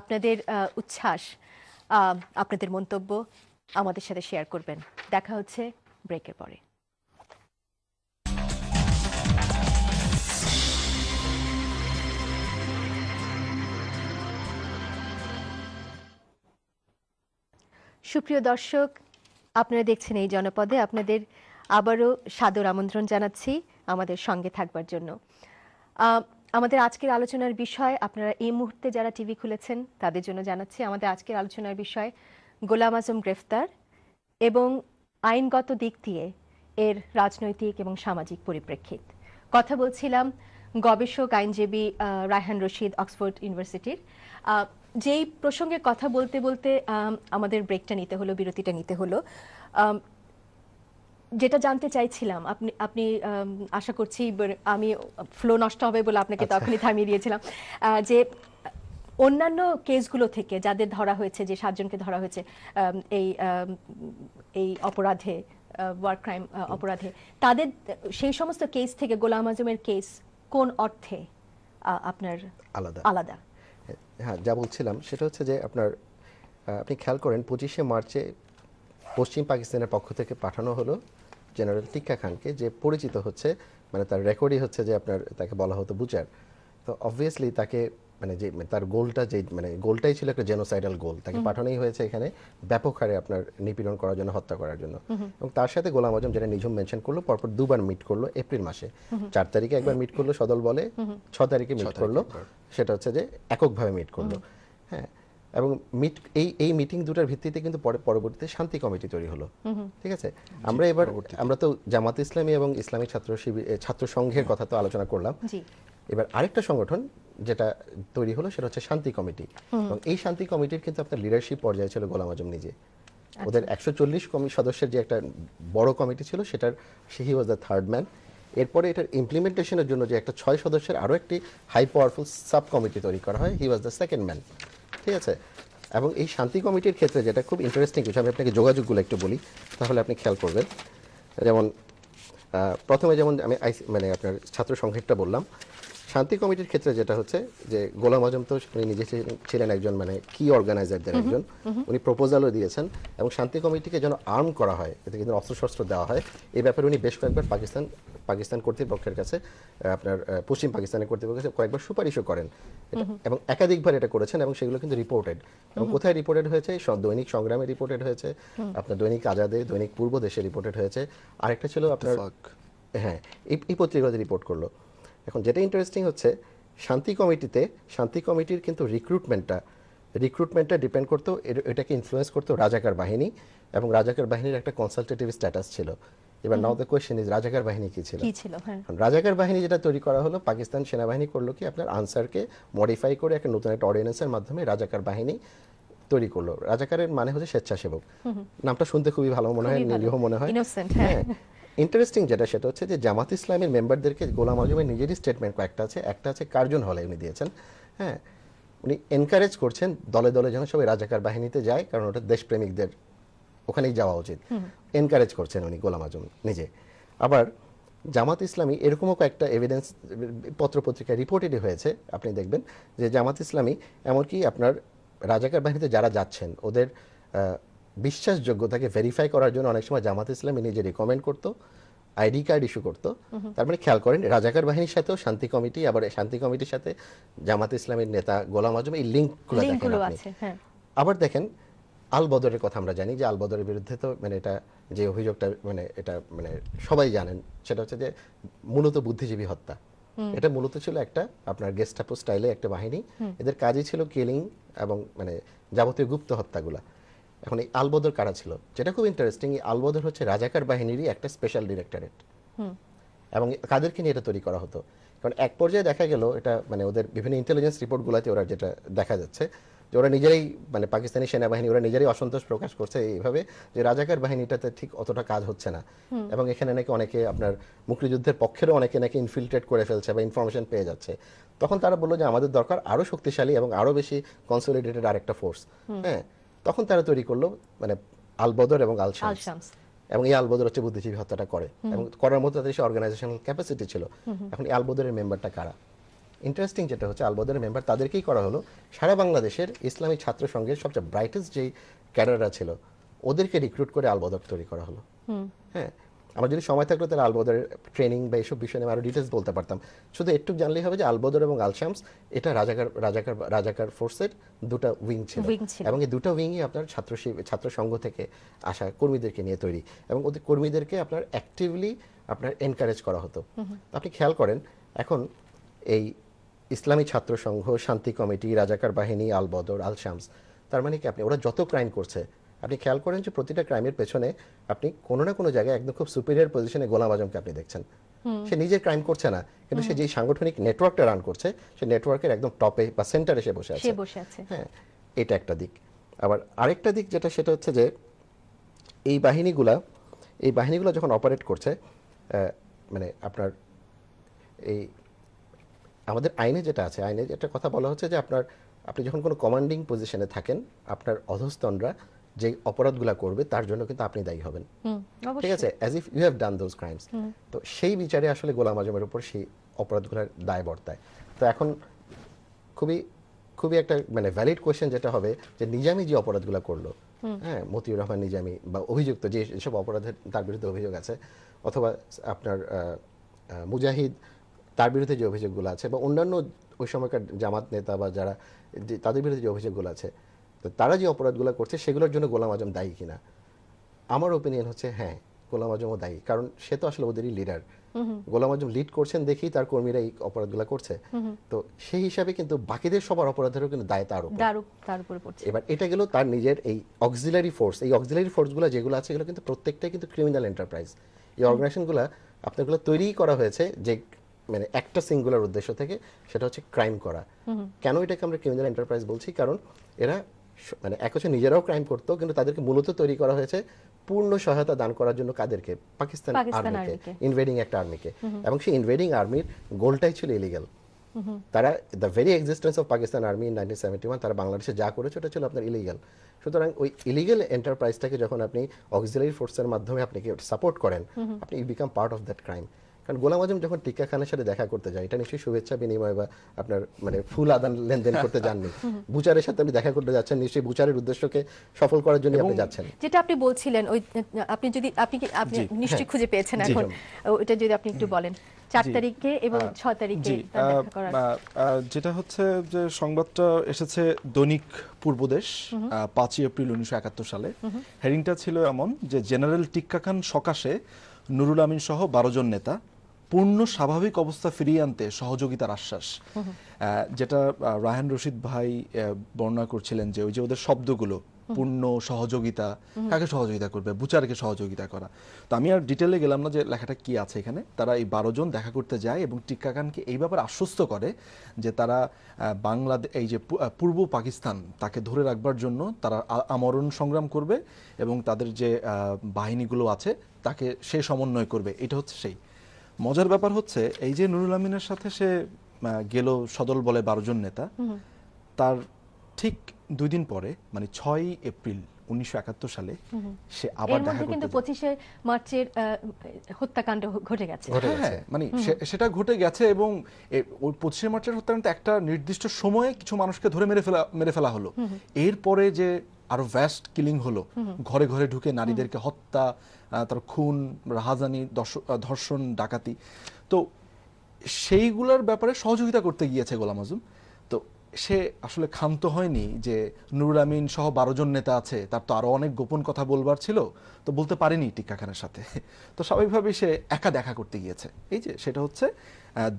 আপনাদের উচ্ছ্বাস আপনাদের মন্তব্য আমাদের সাথে শেয়ার করবেন দেখা হচ্ছে ব্রেকের পরে সুপ্রিয় দর্শক আপনারা দেখছেন এই জনপদে আপনাদের আবারও সাদর আমন্ত্রণ জানাচ্ছি আমাদের সঙ্গে থাকবার জন্য আমাদের আজকের আলোচনার বিষয় আপনারা এই মুহূর্তে যারা টিভি খুলেছেন তাদের জন্য জানাচ্ছি আমাদের আজকের আলোচনার বিষয় গোলাম আজম গ্রেফতার এবং আইনগত দিক দিয়ে এর রাজনৈতিক এবং সামাজিক পরিপ্রেক্ষিত কথা বলছিলাম গবেষক আইনজীবী রায়হান রশিদ অক্সফোর্ড ইউনিভার্সিটির যেই প্রসঙ্গে কথা বলতে বলতে আমাদের ব্রেকটা নিতে হলো বিরতিটা নিতে হলো যেটা জানতে চাইছিলাম আপনি আপনি আশা করছি আমি ফ্লো নষ্ট হবে বলে আপনাকে আচ্ছা। তখনই থামিয়ে দিয়েছিলাম যে অন্যান্য কেসগুলো থেকে যাদের ধরা হয়েছে যে সাতজনকে ধরা হয়েছে এই এই অপরাধে ওয়ার ক্রাইম অপরাধে তাদের সেই সমস্ত কেস থেকে গোলাম আজমের কেস কোন অর্থে আপনার আলাদা আলাদা হ্যাঁ যা বলছিলাম সেটা হচ্ছে যে আপনার আপনি খেয়াল করেন পঁচিশে মার্চে পশ্চিম পাকিস্তানের পক্ষ থেকে পাঠানো হলো জেনারেল টিক্কা খানকে যে পরিচিত হচ্ছে মানে তার রেকর্ডই হচ্ছে যে আপনার তাকে বলা হতো বুচার তো অবভিয়াসলি তাকে মানে যে মানে তার গোলটা যে মানে গোলটাই ছিল একটা জেনোসাইডাল গোল তাকে পাঠানোই হয়েছে এখানে ব্যাপক হারে আপনার নিপীড়ন করার জন্য হত্যা করার জন্য এবং তার সাথে গোলাম আজম যেটা নিঝুম মেনশন করলো পরপর দুবার মিট করলো এপ্রিল মাসে চার তারিখে একবার মিট করলো সদল বলে ছ তারিখে মিট করলো সেটা হচ্ছে যে এককভাবে মিট করলো হ্যাঁ এবং মিট এই এই মিটিং দুটার ভিত্তিতে কিন্তু পরে পরবর্তীতে শান্তি কমিটি তৈরি হলো ঠিক আছে আমরা এবার আমরা তো জামাত ইসলামী এবং ইসলামিক ছাত্র শিবির ছাত্র সংঘের কথা তো আলোচনা করলাম এবার আরেকটা সংগঠন যেটা তৈরি হলো সেটা হচ্ছে শান্তি কমিটি এবং এই শান্তি কমিটির কিন্তু আপনার লিডারশিপ পর্যায়ে ছিল গোলাম আজম নিজে আচ্ছা। ওদের একশো চল্লিশ কমি সদস্যের যে একটা বড় কমিটি ছিল সেটার he was the third man এরপরে এটার ইমপ্লিমেন্টেশনের জন্য যে একটা ছয় সদস্যের আরও একটি হাই পাওয়ারফুল সাব কমিটি তৈরি করা হয় he was the second man ঠিক আছে এবং এই শান্তি কমিটির ক্ষেত্রে যেটা খুব ইন্টারেস্টিং কিছু আমি আপনাকে যোগাযোগগুলো একটু বলি তাহলে আপনি খেয়াল করবেন যেমন প্রথমে যেমন আমি মানে আপনার ছাত্র সংঘেরটা বললাম শান্তি কমিটির ক্ষেত্রে যেটা হচ্ছে যে গোলাম আজম তো উনি নিজে ছিলেন একজন মানে কি অর্গানাইজারদের একজন উনি প্রপোজালও দিয়েছেন এবং শান্তি কমিটিকে যেন আর্ম করা হয় এতে কিন্তু অস্ত্রশস্ত্র দেওয়া হয় এই ব্যাপারে উনি বেশ কয়েকবার পাকিস্তান পাকিস্তান কর্তৃপক্ষের কাছে আপনার পশ্চিম পাকিস্তানের কর্তৃপক্ষের কাছে কয়েকবার সুপারিশও করেন এবং একাধিকবার এটা করেছেন এবং সেগুলো কিন্তু রিপোর্টেড এবং কোথায় রিপোর্টেড হয়েছে দৈনিক সংগ্রামে রিপোর্টেড হয়েছে আপনার দৈনিক আজাদে দৈনিক পূর্ব দেশে রিপোর্টেড হয়েছে আরেকটা ছিল আপনার হ্যাঁ এই পত্রিকাতে রিপোর্ট করলো এখন যেটা ইন্টারেস্টিং হচ্ছে শান্তি কমিটিতে শান্তি কমিটির কিন্তু রিক্রুটমেন্টটা রিক্রুটমেন্টটা ডিপেন্ড করতো এটাকে ইনফ্লুয়েস করতো রাজাকার বাহিনী এবং রাজাকার বাহিনীর একটা কনসালটেটিভ স্ট্যাটাস ছিল এবার নাও দ্য কোয়েশ্চেন ইজ রাজাকার বাহিনী কি ছিল হ্যাঁ। রাজাকার বাহিনী যেটা তৈরি করা হলো পাকিস্তান সেনাবাহিনী করলো কি আপনার আনসারকে মডিফাই করে একটা নতুন একটা অর্ডিনেন্সের মাধ্যমে রাজাকার বাহিনী তৈরি করলো রাজাকারের মানে হচ্ছে স্বেচ্ছাসেবক নামটা শুনতে খুবই ভালো মনে হয় নিরীহ মনে হয় হ্যাঁ, হ্যাঁ। ইন্টারেস্টিং যেটা সেটা হচ্ছে যে জামাত ইসলামের মেম্বারদেরকে গোলাম আজমের নিজেরই স্টেটমেন্ট কয়েকটা আছে একটা আছে কার্জন হলে উনি দিয়েছেন হ্যাঁ উনি এনকারেজ করছেন দলে দলে যেন সবাই রাজাকার বাহিনীতে যায় কারণ ওটা দেশপ্রেমিকদের ওখানেই যাওয়া উচিত এনকারেজ করছেন উনি গোলাম আজম নিজে আবার জামাত ইসলামী এরকমও কয়েকটা এভিডেন্স পত্রপত্রিকায় রিপোর্টেডই হয়েছে আপনি দেখবেন যে জামাত ইসলামী এমনকি আপনার রাজাকার বাহিনীতে যারা যাচ্ছেন ওদের বিশ্বাসযোগ্যতাকে ভেরিফাই করার জন্য অনেক সময় জামাত ইসলাম নিজে রিকমেন্ড করতো আইডি কার্ড ইস্যু করতো তার মানে খেয়াল করেন রাজাকার বাহিনীর সাথেও শান্তি কমিটি আবার শান্তি কমিটির সাথে জামাত ইসলামের নেতা গোলাম আজম এই লিঙ্কগুলো দেখেন হ্যাঁ। আবার দেখেন আল বদরের কথা আমরা জানি যে আল বদরের বিরুদ্ধে তো মানে এটা যে অভিযোগটা মানে এটা মানে সবাই জানেন সেটা হচ্ছে যে মূলত বুদ্ধিজীবী হত্যা এটা মূলত ছিল একটা আপনার গেস্টাপো স্টাইলে একটা বাহিনী এদের কাজই ছিল কেলিং এবং মানে যাবতীয় গুপ্ত হত্যাগুলা এখন এই আলবদর কারা ছিল যেটা খুব ইন্টারেস্টিং এই আলবদর হচ্ছে রাজাকার বাহিনীরই একটা স্পেশাল ডিরেক্টরেট এবং কাদেরকে নিয়ে এটা তৈরি করা হতো কারণ এক পর্যায়ে দেখা গেল এটা মানে ওদের বিভিন্ন ইন্টেলিজেন্স রিপোর্টগুলোতে ওরা যেটা দেখা যাচ্ছে যে ওরা নিজেরাই মানে পাকিস্তানি সেনাবাহিনী ওরা নিজেরাই অসন্তোষ প্রকাশ করছে এইভাবে যে রাজাকার বাহিনীটাতে ঠিক অতটা কাজ হচ্ছে না এবং এখানে নাকি অনেকে আপনার মুক্তিযুদ্ধের পক্ষেরও অনেকে নাকি ইনফিল্ট্রেট করে ফেলছে বা ইনফরমেশন পেয়ে যাচ্ছে তখন তারা বললো যে আমাদের দরকার আরও শক্তিশালী এবং আরও বেশি কনসোলিডেটেড আরেকটা ফোর্স হ্যাঁ তখন তারা তৈরি করলো মানে আলবদর এবং আলশামস এবং এই আলবদর হচ্ছে বুদ্ধিজীবী হত্যাটা করে এবং করার মতো তাদের সে অর্গানাইজেশনাল ক্যাপাসিটি ছিল এখন এই আলবদরের মেম্বারটা কারা ইন্টারেস্টিং যেটা হচ্ছে আলবদরের মেম্বার তাদেরকেই করা হলো সারা বাংলাদেশের ইসলামী ছাত্র সংঘের সবচেয়ে ব্রাইটেস্ট যেই ক্যাডাররা ছিল ওদেরকে রিক্রুট করে আলবদর তৈরি করা হলো হ্যাঁ আমার যদি সময় থাকলে তাহলে আলবদের ট্রেনিং বা এইসব বিষয় নিয়ে ডিটেলস বলতে পারতাম শুধু একটু জানলেই হবে যে আলবদর এবং আলশামস এটা রাজাকার রাজাকার রাজাকার ফোর্সের দুটো উইং ছিল এবং এই দুটো উইংই আপনার ছাত্র ছাত্র সংঘ থেকে আসা কর্মীদেরকে নিয়ে তৈরি এবং ওদের কর্মীদেরকে আপনার অ্যাক্টিভলি আপনার এনকারেজ করা হতো আপনি খেয়াল করেন এখন এই ইসলামী ছাত্র সংঘ শান্তি কমিটি রাজাকার বাহিনী আলবদর আলশামস তার মানে কি আপনি ওরা যত ক্রাইম করছে আপনি খেয়াল করেন যে প্রতিটা ক্রাইমের পেছনে আপনি কোনো না কোনো জায়গায় একদম খুব সুপিরিয়ার পজিশনে গোলাম আজমকে আপনি দেখছেন সে নিজের ক্রাইম করছে না কিন্তু সে যে সাংগঠনিক নেটওয়ার্কটা রান করছে সে নেটওয়ার্কের একদম টপে বা সেন্টারে সে বসে আছে হ্যাঁ এটা একটা দিক আবার আরেকটা দিক যেটা সেটা হচ্ছে যে এই বাহিনীগুলা এই বাহিনীগুলো যখন অপারেট করছে মানে আপনার এই আমাদের আইনে যেটা আছে আইনে যেটা কথা বলা হচ্ছে যে আপনার আপনি যখন কোনো কমান্ডিং পজিশনে থাকেন আপনার অধস্তনরা যে অপরাধগুলা করবে তার জন্য কিন্তু আপনি দায়ী হবেন ঠিক আছে as if you have done those crimes তো সেই বিচারে আসলে গোলাম আজমের উপর সেই অপরাধগুলোর দায় বর্তায় তো এখন খুবই খুবই একটা মানে ভ্যালিড কোয়েশ্চেন যেটা হবে যে নিজামি যে অপরাধগুলো করলো হ্যাঁ মতিউর রহমান নিজামি বা অভিযুক্ত যে সব অপরাধের তার বিরুদ্ধে অভিযোগ আছে অথবা আপনার মুজাহিদ তার বিরুদ্ধে যে অভিযোগগুলো আছে বা অন্যান্য ওই সময়কার জামাত নেতা বা যারা তাদের বিরুদ্ধে যে অভিযোগগুলো আছে তো তারা যে অপরাধগুলো করছে সেগুলোর জন্য গোলাম আজম দায়ী কিনা আমার ওপিনিয়ন হচ্ছে হ্যাঁ গোলাম আজমও দায়ী কারণ সে তো আসলে ওদেরই লিডার গোলাম আজম লিড করছেন দেখেই তার কর্মীরা এই অপরাধগুলো করছে তো সেই হিসাবে কিন্তু বাকিদের সবার অপরাধেরও কিন্তু দায় তার এবার এটা গেল তার নিজের এই অক্সিলারি ফোর্স এই অক্সিলারি ফোর্সগুলো যেগুলো আছে এগুলো কিন্তু প্রত্যেকটাই কিন্তু ক্রিমিনাল এন্টারপ্রাইজ এই অর্গানাইজেশনগুলো আপনারগুলো তৈরিই করা হয়েছে যে মানে একটা সিঙ্গুলার উদ্দেশ্য থেকে সেটা হচ্ছে ক্রাইম করা কেন এটাকে আমরা ক্রিমিনাল এন্টারপ্রাইজ বলছি কারণ এরা মানে এক হচ্ছে নিজেরাও ক্রাইম করতো কিন্তু তাদেরকে মূলত তৈরি করা হয়েছে পূর্ণ সহায়তা দান করার জন্য কাদেরকে পাকিস্তান আর্মিকে ইনভেডিং একটা আর্মিকে এবং সেই ইনভেডিং আর্মির গোলটাই ছিল ইলিগাল তারা the very existence of Pakistan army in nineteen seventy one তারা বাংলাদেশে যা করেছে ওটা ছিল আপনার ইলিগাল সুতরাং ওই ইলিগাল এন্টারপ্রাইজটাকে যখন আপনি অক্সিলারি ফোর্সের মাধ্যমে আপনি সাপোর্ট করেন আপনি you become part of that crime কারণ গোলাম আজম যখন টিকা খানের সাথে দেখা করতে যায় এটা নিশ্চয়ই শুভেচ্ছা বিনিময় বা আপনার মানে ফুল আদান লেনদেন করতে যাননি বুচারের সাথে আপনি দেখা করতে যাচ্ছেন নিশ্চয়ই বুচারের উদ্দেশ্যকে সফল করার জন্য আপনি যাচ্ছেন যেটা আপনি বলছিলেন ওই আপনি যদি আপনি কি আপনি নিশ্চয়ই হ্যাঁ। খুঁজে পেয়েছেন এখন ওটা যদি আপনি একটু বলেন যেটা হচ্ছে যে সংবাদটা এসেছে দৈনিক পূর্বদেশ পাঁচই এপ্রিল উনিশশো একাত্তর সালে হেডিংটা ছিল এমন যে জেনারেল টিক্কা খান সকাশে নুরুল আমিন সহ বারো জন নেতা পূর্ণ স্বাভাবিক অবস্থা ফিরিয়ে আনতে সহযোগিতার আশ্বাস যেটা রাহান রশিদ ভাই বর্ণনা করছিলেন যে ওই যে ওদের শব্দগুলো পূর্ণ সহযোগিতা কাকে সহযোগিতা করবে বুচারকে সহযোগিতা করা তো আমি আর ডিটেলে গেলাম না যে লেখাটা কি আছে এখানে তারা এই বারো জন দেখা করতে যায় এবং টিকাকানকে এই ব্যাপারে আশ্বস্ত করে যে তারা বাংলাদেশ এই যে পূর্ব পাকিস্তান তাকে ধরে রাখবার জন্য তারা আমরণ সংগ্রাম করবে এবং তাদের যে বাহিনীগুলো আছে তাকে সে সমন্বয় করবে এটা হচ্ছে সেই মজার ব্যাপার হচ্ছে এই যে নুরুল আমিনের সাথে সে গেল সদল বলে বারো জন নেতা তার ঠিক দুই দিন পরে মানে ছয় এপ্রিল উনিশশো সালে সে আবার দেখা কিন্তু পঁচিশে মার্চের হত্যাকাণ্ড ঘটে গেছে হ্যাঁ, হ্যাঁ, মানে সেটা ঘটে গেছে এবং ওই পঁচিশে মার্চের হত্যাকাণ্ড একটা নির্দিষ্ট সময়ে কিছু মানুষকে ধরে মেরে ফেলা মেরে ফেলা হলো এরপরে যে আরো ভ্যাস্ট কিলিং হলো ঘরে ঘরে ঢুকে নারীদেরকে হত্যা তার খুন রাহাজানি ধর্ষণ ডাকাতি তো সেইগুলোর ব্যাপারে সহযোগিতা করতে গিয়েছে গোলাম আজম তো সে আসলে ক্ষান্ত হয়নি যে নুরুল আমিন সহ বারো জন নেতা আছে তার তো আরও অনেক গোপন কথা বলবার ছিল তো বলতে পারেনি টিক্কা খানের সাথে তো স্বাভাবিকভাবেই সে একা দেখা করতে গিয়েছে এই যে সেটা হচ্ছে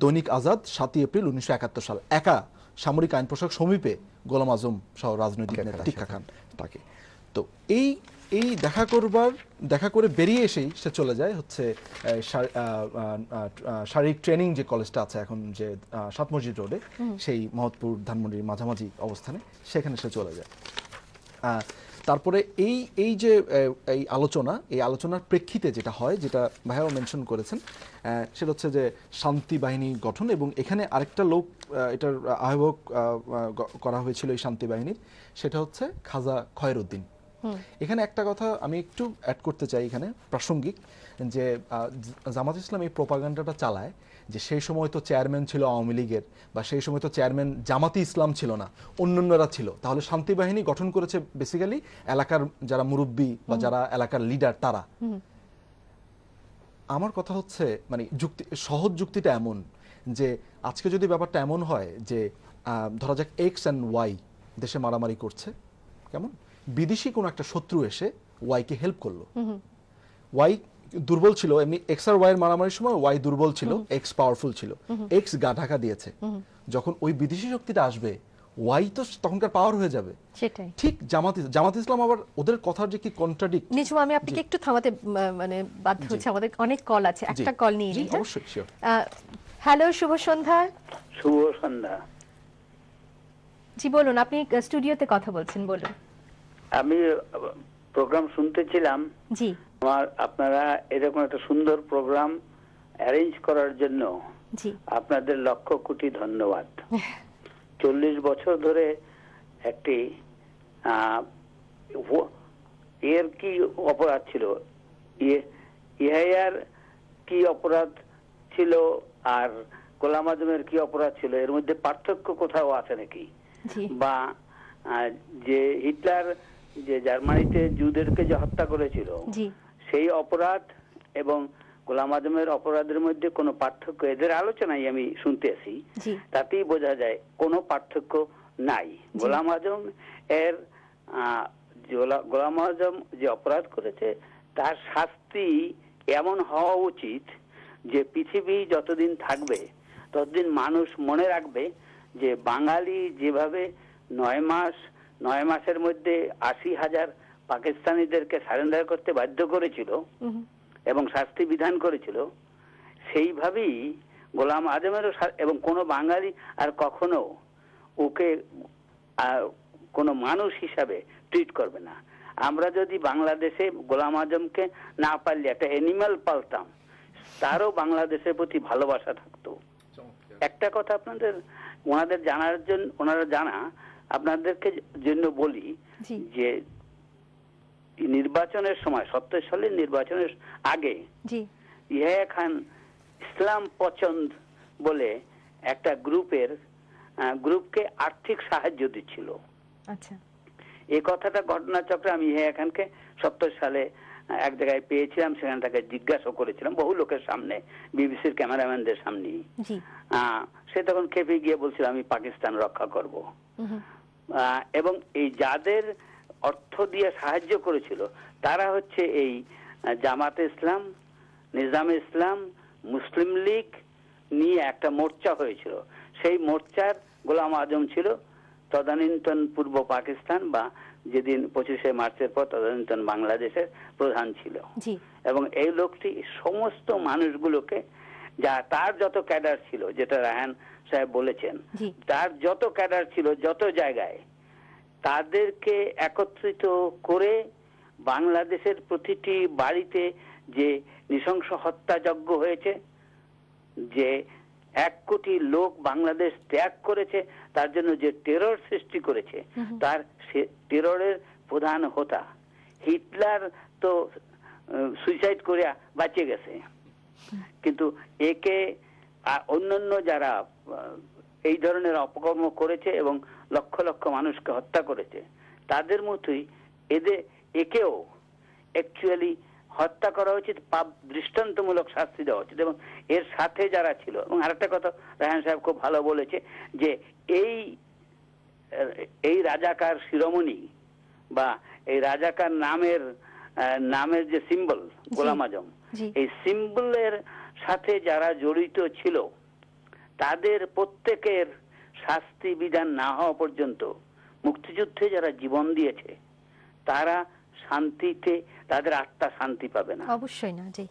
দৈনিক আজাদ সাতই এপ্রিল উনিশশো সাল একা সামরিক আইন পোশাক সমীপে গোলাম আজম সহ রাজনৈতিক নেতা টিক্কা খান তাকে তো এই এই দেখা করবার দেখা করে বেরিয়ে এসেই সে চলে যায় হচ্ছে শারীরিক ট্রেনিং যে কলেজটা আছে এখন যে সাত মসজিদ রোডে সেই মহৎপুর ধানমন্ডির মাঝামাঝি অবস্থানে সেখানে সে চলে যায় তারপরে এই এই যে এই আলোচনা এই আলোচনার প্রেক্ষিতে যেটা হয় যেটা ভাইও মেনশন করেছেন সেটা হচ্ছে যে শান্তি বাহিনী গঠন এবং এখানে আরেকটা লোক এটার আহ্বক করা হয়েছিল এই শান্তি বাহিনীর সেটা হচ্ছে খাজা খয়রুদ্দিন এখানে একটা কথা আমি একটু অ্যাড করতে চাই এখানে প্রাসঙ্গিক যে জামাত ইসলাম এই প্রোপাগান্ডাটা চালায় যে সেই সময় তো চেয়ারম্যান ছিল আওয়ামী লীগের বা সেই সময় তো চেয়ারম্যান জামাতি ইসলাম ছিল না অন্যান্যরা ছিল তাহলে শান্তি বাহিনী গঠন করেছে বেসিক্যালি এলাকার যারা মুরব্বী বা যারা এলাকার লিডার তারা আমার কথা হচ্ছে মানে যুক্তি সহজ যুক্তিটা এমন যে আজকে যদি ব্যাপারটা এমন হয় যে ধরা যাক এক্স অ্যান্ড ওয়াই দেশে মারামারি করছে কেমন বিদেশি কোনো একটা শত্রু এসে ওয়াইকে হেল্প করলো ওয়াই দুর্বল ছিল এমনি এক্স আর ওয়াইয়ের মারামারির সময় ওয়াই দুর্বল ছিল এক্স পাওয়ারফুল ছিল এক্স গা ঢাকা দিয়েছে যখন ওই বিদেশি শক্তিটা আসবে ওয়াই তো তখনকার পাওয়ার হয়ে যাবে সেটাই ঠিক জামাত জামাত ইসলাম আবার ওদের কথার যে কি কন্ট্রাডিক্ট নিজম আমি আপনাকে একটু থামাতে মানে বাধ্য হচ্ছে আমাদের অনেক কল আছে একটা কল নিয়ে নিই হ্যাঁ? অবশ্যই হ্যালো শুভ সন্ধ্যা শুভ সন্ধ্যা জি বলুন আপনি স্টুডিওতে কথা বলছেন বলুন আমি প্রোগ্রাম শুনতেছিলাম আমার আপনারা এরকম একটা সুন্দর প্রোগ্রাম অ্যারেঞ্জ করার জন্য আপনাদের লক্ষ কোটি ধন্যবাদ হ্যাঁ। চল্লিশ বছর ধরে একটি এর কি অপরাধ ছিল ইহাইয়ার কি অপরাধ ছিল আর গোলাম আজমের কি অপরাধ ছিল এর মধ্যে পার্থক্য কোথাও আছে নাকি বা যে হিটলার যে জার্মানিতে জুদেরকে যে হত্যা করেছিল সেই অপরাধ এবং গোলাম আজমের অপরাধের মধ্যে কোনো পার্থক্য এদের আলোচনায় আমি শুনতে আসি তাতেই বোঝা যায় কোনো পার্থক্য নাই গোলাম আজম এর গোলাম আজম যে অপরাধ করেছে তার শাস্তি এমন হওয়া উচিত যে পৃথিবী যতদিন থাকবে ততদিন মানুষ মনে রাখবে যে বাঙালি যেভাবে নয় মাস নয় মাসের মধ্যে আশি হাজার পাকিস্তানিদেরকে সারেন্ডার করতে বাধ্য করেছিল এবং শাস্তি বিধান করেছিল সেইভাবেই গোলাম আজমেরও এবং কোনো বাঙালি আর কখনো ওকে কোনো মানুষ হিসাবে ট্রিট করবে না আমরা যদি বাংলাদেশে গোলাম আজমকে না পারলে একটা অ্যানিমাল পালতাম তারও বাংলাদেশের প্রতি ভালোবাসা থাকতো একটা কথা আপনাদের ওনাদের জানার জন্য ওনারা জানা আপনাদেরকে জন্য বলি যে নির্বাচনের সময় সত্তর সালের নির্বাচনের আগে ইহা খান ইসলাম পছন্দ বলে একটা গ্রুপের গ্রুপকে আর্থিক সাহায্য দিচ্ছিল আচ্ছা এই কথাটা ঘটনাচক্রে আমি ইহা খানকে সত্তর সালে এক জায়গায় পেয়েছিলাম সেখানে তাকে জিজ্ঞাসা করেছিলাম বহু লোকের সামনে বিবিসির ক্যামেরাম্যানদের সামনে সে তখন খেপে গিয়ে বলছিল আমি পাকিস্তান রক্ষা করব এবং এই যাদের অর্থ দিয়ে সাহায্য করেছিল তারা হচ্ছে এই জামাতে ইসলাম নিজাম ইসলাম মুসলিম লীগ নিয়ে একটা মোর্চা হয়েছিল সেই মোর্চার গোলাম আজম ছিল তদানীন্তন পূর্ব পাকিস্তান বা যেদিন পঁচিশে মার্চের পর তদানীন্তন বাংলাদেশের প্রধান ছিল এবং এই লোকটি সমস্ত মানুষগুলোকে যা তার যত ক্যাডার ছিল যেটা রাহান সাহেব বলেছেন তার যত ক্যাডার ছিল যত জায়গায় তাদেরকে একত্রিত করে বাংলাদেশের প্রতিটি বাড়িতে যে নৃশংস হত্যাযজ্ঞ হয়েছে যে এক কোটি লোক বাংলাদেশ ত্যাগ করেছে তার জন্য যে টেরর সৃষ্টি করেছে তার টেররের প্রধান হোতা হিটলার তো সুইসাইড করিয়া বাঁচিয়ে গেছে কিন্তু একে অন্যান্য যারা এই ধরনের অপকর্ম করেছে এবং লক্ষ লক্ষ মানুষকে হত্যা করেছে তাদের মতোই এদের একেও অ্যাকচুয়ালি হত্যা করা উচিত পাপ দৃষ্টান্তমূলক শাস্তি দেওয়া উচিত এবং এর সাথে যারা ছিল এবং আরেকটা কথা রায়হান সাহেব খুব ভালো বলেছে যে এই এই রাজাকার শিরোমণি বা এই রাজাকার নামের নামের যে সিম্বল গোলাম আজম এই সিম্বলের সাথে যারা জড়িত ছিল তাদের প্রত্যেকের শাস্তি বিধান না হওয়া পর্যন্ত মুক্তিযুদ্ধে যারা জীবন দিয়েছে তারা শান্তিতে তাদের আত্মা শান্তি পাবে না অবশ্যই না জি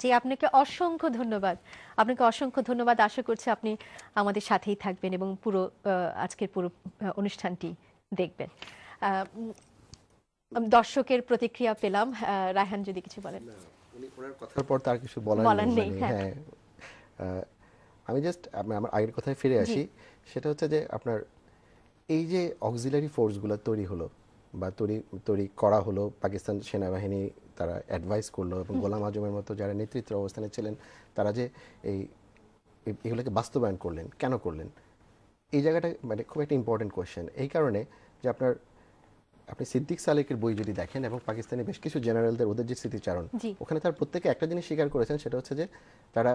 জি আপনাকে অসংখ্য ধন্যবাদ আপনাকে অসংখ্য ধন্যবাদ আশা করছি আপনি আমাদের সাথেই থাকবেন এবং পুরো আজকের পুরো অনুষ্ঠানটি দেখবেন দর্শকের প্রতিক্রিয়া পেলাম রায়হান যদি কিছু বলেন ওনার কথার পর তার কিছু বলার নেই মানে হ্যাঁ, হ্যাঁ। আমি জাস্ট আমার আগের কথায় ফিরে আসি সেটা হচ্ছে যে আপনার এই যে অক্সিলারি ফোর্সগুলো তৈরি হলো বা তৈরি তৈরি করা হলো পাকিস্তান সেনাবাহিনী তারা অ্যাডভাইস করলো এবং গোলাম আজমের মতো যারা নেতৃত্ব অবস্থানে ছিলেন তারা যে এই এগুলোকে বাস্তবায়ন করলেন কেন করলেন এই জায়গাটা মানে খুব একটা ইম্পর্টেন্ট কোয়েশ্চেন এই কারণে যে আপনার আপনি সিদ্দিক সালেকের বই যদি দেখেন এবং পাকিস্তানি বেশ কিছু জেনারেলদের ওদের যে স্মৃতিচারণ ওখানে তার প্রত্যেকে একটা জিনিস স্বীকার করেছেন সেটা হচ্ছে যে তারা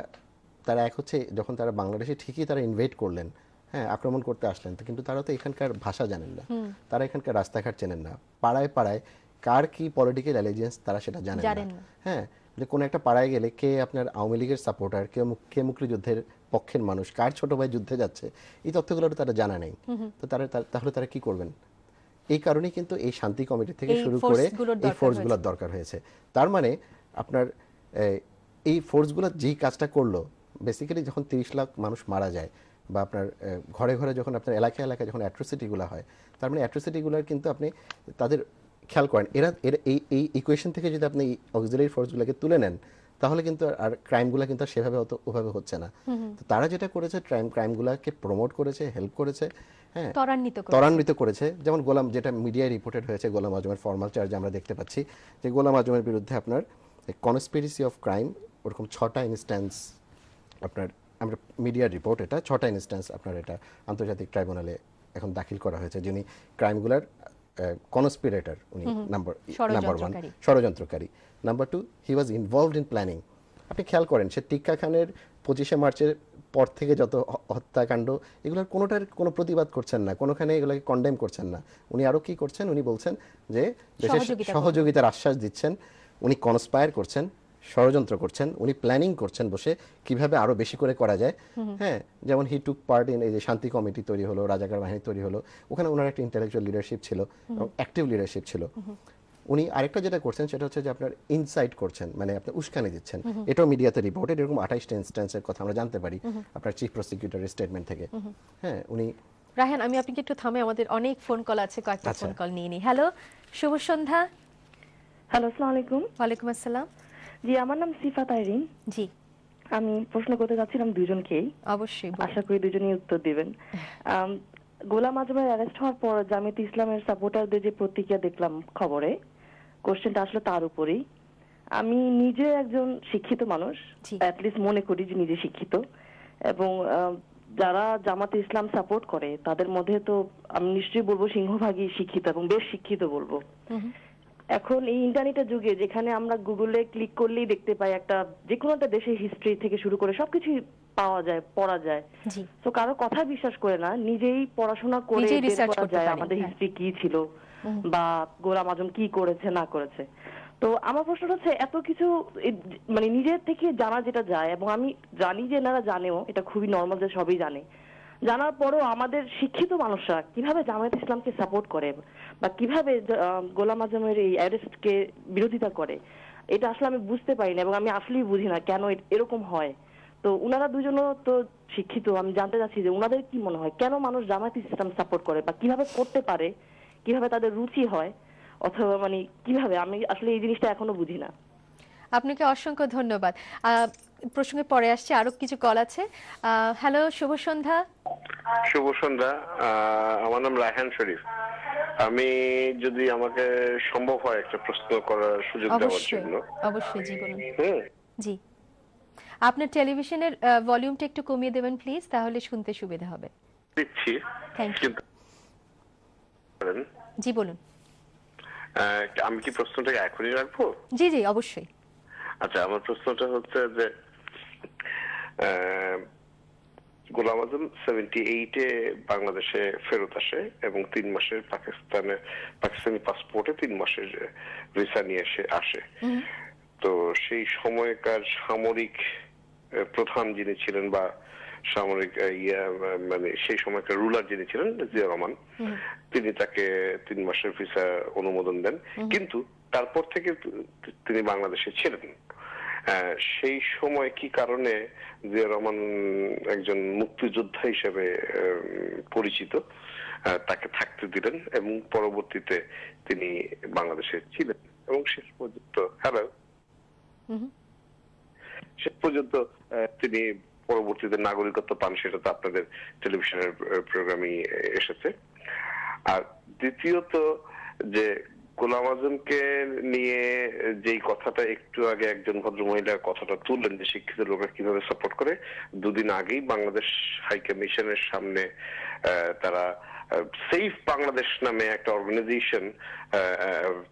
তারা এক হচ্ছে যখন তারা বাংলাদেশে ঠিকই তারা ইনভাইট করলেন হ্যাঁ আক্রমণ করতে আসলেন কিন্তু তারা তো এখানকার ভাষা জানেন না তারা এখানকার রাস্তাঘাট চেনেন না পাড়ায় পাড়ায় কার কি পলিটিক্যাল অ্যালিজেন্স তারা সেটা জানেন না হ্যাঁ যে কোনো একটা পাড়ায় গেলে কে আপনার আওয়ামী লীগের সাপোর্টার কে কে মুক্তিযুদ্ধের পক্ষের মানুষ কার ছোট ভাই যুদ্ধে যাচ্ছে এই তথ্যগুলো তারা জানা নেই তো তারা তাহলে তারা কি করবেন এই কারণে কিন্তু এই শান্তি কমিটি থেকে শুরু করে এই ফোর্সগুলোর দরকার হয়েছে তার মানে আপনার এই ফোর্সগুলো যে কাজটা করলো বেসিক্যালি যখন তিরিশ লাখ মানুষ মারা যায় বা আপনার ঘরে ঘরে যখন আপনার এলাকা এলাকায় যখন অ্যাট্রোসিটিগুলো হয় তার মানে অ্যাট্রোসিটিগুলোর কিন্তু আপনি তাদের খেয়াল করেন এরা এর এই এই ইকুয়েশন থেকে যদি আপনি অক্সিলারি ফোর্সগুলোকে তুলে নেন তাহলে কিন্তু আর ক্রাইমগুলো কিন্তু সেভাবে অত ওভাবে হচ্ছে না তো তারা যেটা করেছে ক্রাইম ক্রাইমগুলোকে প্রমোট করেছে হেল্প করেছে হ্যাঁ ত্বরান্বিত করেছে যেমন গোলাম যেটা মিডিয়ায় রিপোর্টেড হয়েছে গোলাম আজমের ফর্মাল চার্জ আমরা দেখতে পাচ্ছি যে গোলাম আজমের বিরুদ্ধে আপনার কনস্পিরিসি অফ ক্রাইম ওরকম ছটা ইনস্ট্যান্স আপনার আমরা মিডিয়ার রিপোর্ট এটা ছটা ইনস্ট্যান্স আপনার এটা আন্তর্জাতিক ট্রাইব্যুনালে এখন দাখিল করা হয়েছে যিনি ক্রাইমগুলার কনস্পিরেটর উনি নাম্বার নাম্বার ওয়ান ষড়যন্ত্রকারী number two he was involved in planning আপনি খেয়াল করেন সে টিক্কা খানের পঁচিশে মার্চের পর থেকে যত হত্যাকাণ্ড এগুলোর কোনোটার কোনো প্রতিবাদ করছেন না কোনোখানে এগুলোকে কন্ডেম করছেন না উনি আরও কি করছেন উনি বলছেন যে দেশের সহযোগিতার আশ্বাস দিচ্ছেন উনি কনস্পায়ার করছেন ষড়যন্ত্র করছেন উনি প্ল্যানিং করছেন বসে কিভাবে আরো বেশি করে করা যায় হ্যাঁ যেমন হি টুক পার্ট ইন এই যে শান্তি কমিটি তৈরি হলো রাজাকার বাহিনী তৈরি হলো ওখানে ওনার একটা ইন্টালেকচুয়াল লিডারশিপ ছিল এবং অ্যাক্টিভ লিডারশিপ ছিল উনি আরেকটা যেটা করছেন সেটা হচ্ছে যে আপনার ইনসাইট করছেন মানে আপনি উস্কানি দিচ্ছেন এটাও মিডিয়াতে রিপোর্টেড এরকম আঠাইশটা ইনস্ট্যান্সের কথা আমরা জানতে পারি আপনার চিফ প্রসিকিউটরের স্টেটমেন্ট থেকে হ্যাঁ উনি রাহেন আমি আপনাকে একটু থামে আমাদের অনেক ফোন কল আছে কয়েকটা ফোন আচ্ছা। কল নিয়ে নি হ্যালো শুভ সন্ধ্যা হ্যালো আসসালামু আলাইকুম ওয়ালাইকুম আসসালাম জি আমার নাম সিফাত আইরিন জি আমি প্রশ্ন করতে চাচ্ছিলাম দুজনকেই অবশ্যই আশা করি দুজনেই উত্তর দিবেন গোলাম আজমের অ্যারেস্ট হওয়ার পর জামিত ইসলামের সাপোর্টারদের যে প্রতিক্রিয়া দেখলাম খবরে কোশ্চেনটা আসলে তার উপরেই আমি নিজে একজন শিক্ষিত মানুষ অ্যাটলিস্ট মনে করি যে নিজে শিক্ষিত এবং যারা জামাত ইসলাম সাপোর্ট করে তাদের মধ্যে তো আমি নিশ্চয়ই বলবো সিংহভাগই শিক্ষিত এবং বেশ শিক্ষিত বলবো এখন এই ইন্টারনেটের যুগে যেখানে আমরা গুগলে ক্লিক করলেই দেখতে পাই একটা যে কোনো একটা দেশের হিস্ট্রি থেকে শুরু করে সবকিছু পাওয়া যায় পড়া যায় তো কারো কথা বিশ্বাস করে না নিজেই পড়াশোনা করে যায় আমাদের হিস্ট্রি হ্যাঁ। কি ছিল বা গোলাম আজম কি করেছে না করেছে তো আমার প্রশ্ন হচ্ছে এত কিছু মানে নিজের থেকে জানা যেটা যায় এবং আমি জানি যে এনারা জানেও এটা খুবই নর্মাল যে সবই জানে জানার পরও আমাদের শিক্ষিত মানুষরা কিভাবে জামায়াত ইসলামকে সাপোর্ট করে বা কিভাবে গোলাম আজমের এই অ্যারেস্টকে বিরোধিতা করে এটা আসলে আমি বুঝতে পারি না এবং আমি আসলেই বুঝি না কেন এরকম হয় তো উনারা দুজনও তো শিক্ষিত আমি জানতে চাচ্ছি যে উনাদের কি মনে হয় কেন মানুষ জামায়াত ইসলাম সাপোর্ট করে বা কিভাবে করতে পারে কিভাবে তাদের রুচি হয় অথবা মানে কিভাবে আমি আসলে এই জিনিসটা এখনো বুঝি না আপনাকে অসংখ্য ধন্যবাদ প্রসঙ্গে পরে আসছে আরো কিছু কল আছে হ্যালো শুভ সন্ধ্যা শুভ সন্ধ্যা আমার নাম রায়হান শরীফ আমি যদি আমাকে সম্ভব হয় একটা প্রশ্ন করার সুযোগ দেওয়ার জন্য অবশ্যই জি বলুন জি আপনার টেলিভিশনের ভলিউমটা একটু কমিয়ে দেবেন প্লিজ তাহলে শুনতে সুবিধা হবে দিচ্ছি থ্যাংক ইউ জি বলুন আমি কি প্রশ্নটা এখনই রাখবো জি জি অবশ্যই আচ্ছা আমার প্রশ্নটা হচ্ছে যে গোলাম আজম সেভেন্টি এইটে বাংলাদেশে ফেরত আসে এবং তিন মাসের পাকিস্তানে পাকিস্তানি পাসপোর্টে তিন মাসের ভিসা নিয়ে এসে আসে তো সেই সময়কার সামরিক প্রধান যিনি ছিলেন বা সামরিক ইয়া মানে সেই সময়কার রুলার যিনি ছিলেন জিয়া রহমান তিনি তাকে তিন মাসের ভিসা অনুমোদন দেন কিন্তু তারপর থেকে তিনি বাংলাদেশে ছিলেন হ্যাঁ, সেই সময় কি কারণে জিয়া রহমান একজন মুক্তিযোদ্ধা হিসেবে পরিচিত তাকে থাকতে দিলেন এবং পরবর্তীতে তিনি বাংলাদেশে ছিলেন এবং শেষ পর্যন্ত হ্যালো শেষ পর্যন্ত তিনি পরবর্তীতে নাগরিকত্ব পান সেটা তো আপনাদের টেলিভিশনের প্রোগ্রামই এসেছে আর দ্বিতীয়ত যে গোলাম আজমকে নিয়ে যেই কথাটা একটু আগে একজন ভদ্রমহিলা কথাটা তুললেন যে শিক্ষিত লোকের কিভাবে সাপোর্ট করে দুদিন আগেই বাংলাদেশ হাই কমিশনের সামনে তারা সেফ বাংলাদেশ নামে একটা অর্গানাইজেশন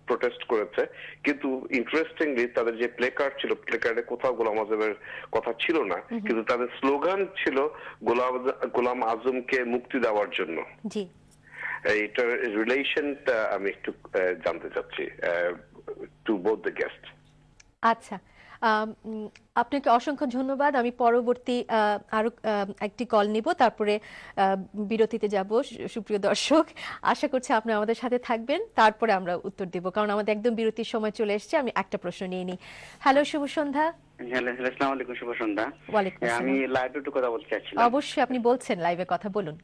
প্রোটেস্ট করেছে কিন্তু ইন্টারেস্টিংলি তাদের যে প্লে কার্ড ছিল প্লে কার্ডে কোথাও গোলাম আজমের কথা ছিল না কিন্তু তাদের স্লোগান ছিল গোলাম গোলাম আজমকে মুক্তি দেওয়ার জন্য জি এটার uh, রিলেশনটা uh, uh, আমি একটু জানতে চাচ্ছি টু বোথ দ্য গেস্ট আচ্ছা আপনাকে অসংখ্য ধন্যবাদ আমি পরবর্তী আরো একটি কল নিব তারপরে বিরতিতে যাব সুপ্রিয় দর্শক আশা করছি আপনি আমাদের সাথে থাকবেন তারপরে আমরা উত্তর দিব কারণ আমাদের একদম বিরতির সময় চলে এসেছে আমি একটা প্রশ্ন নিয়ে নিই হ্যালো শুভ সন্ধ্যা হ্যাঁ, আমি লাইভে কথা বলতে চাচ্ছিলাম অবশ্যই আপনি বলছেন লাইভে কথা বলুন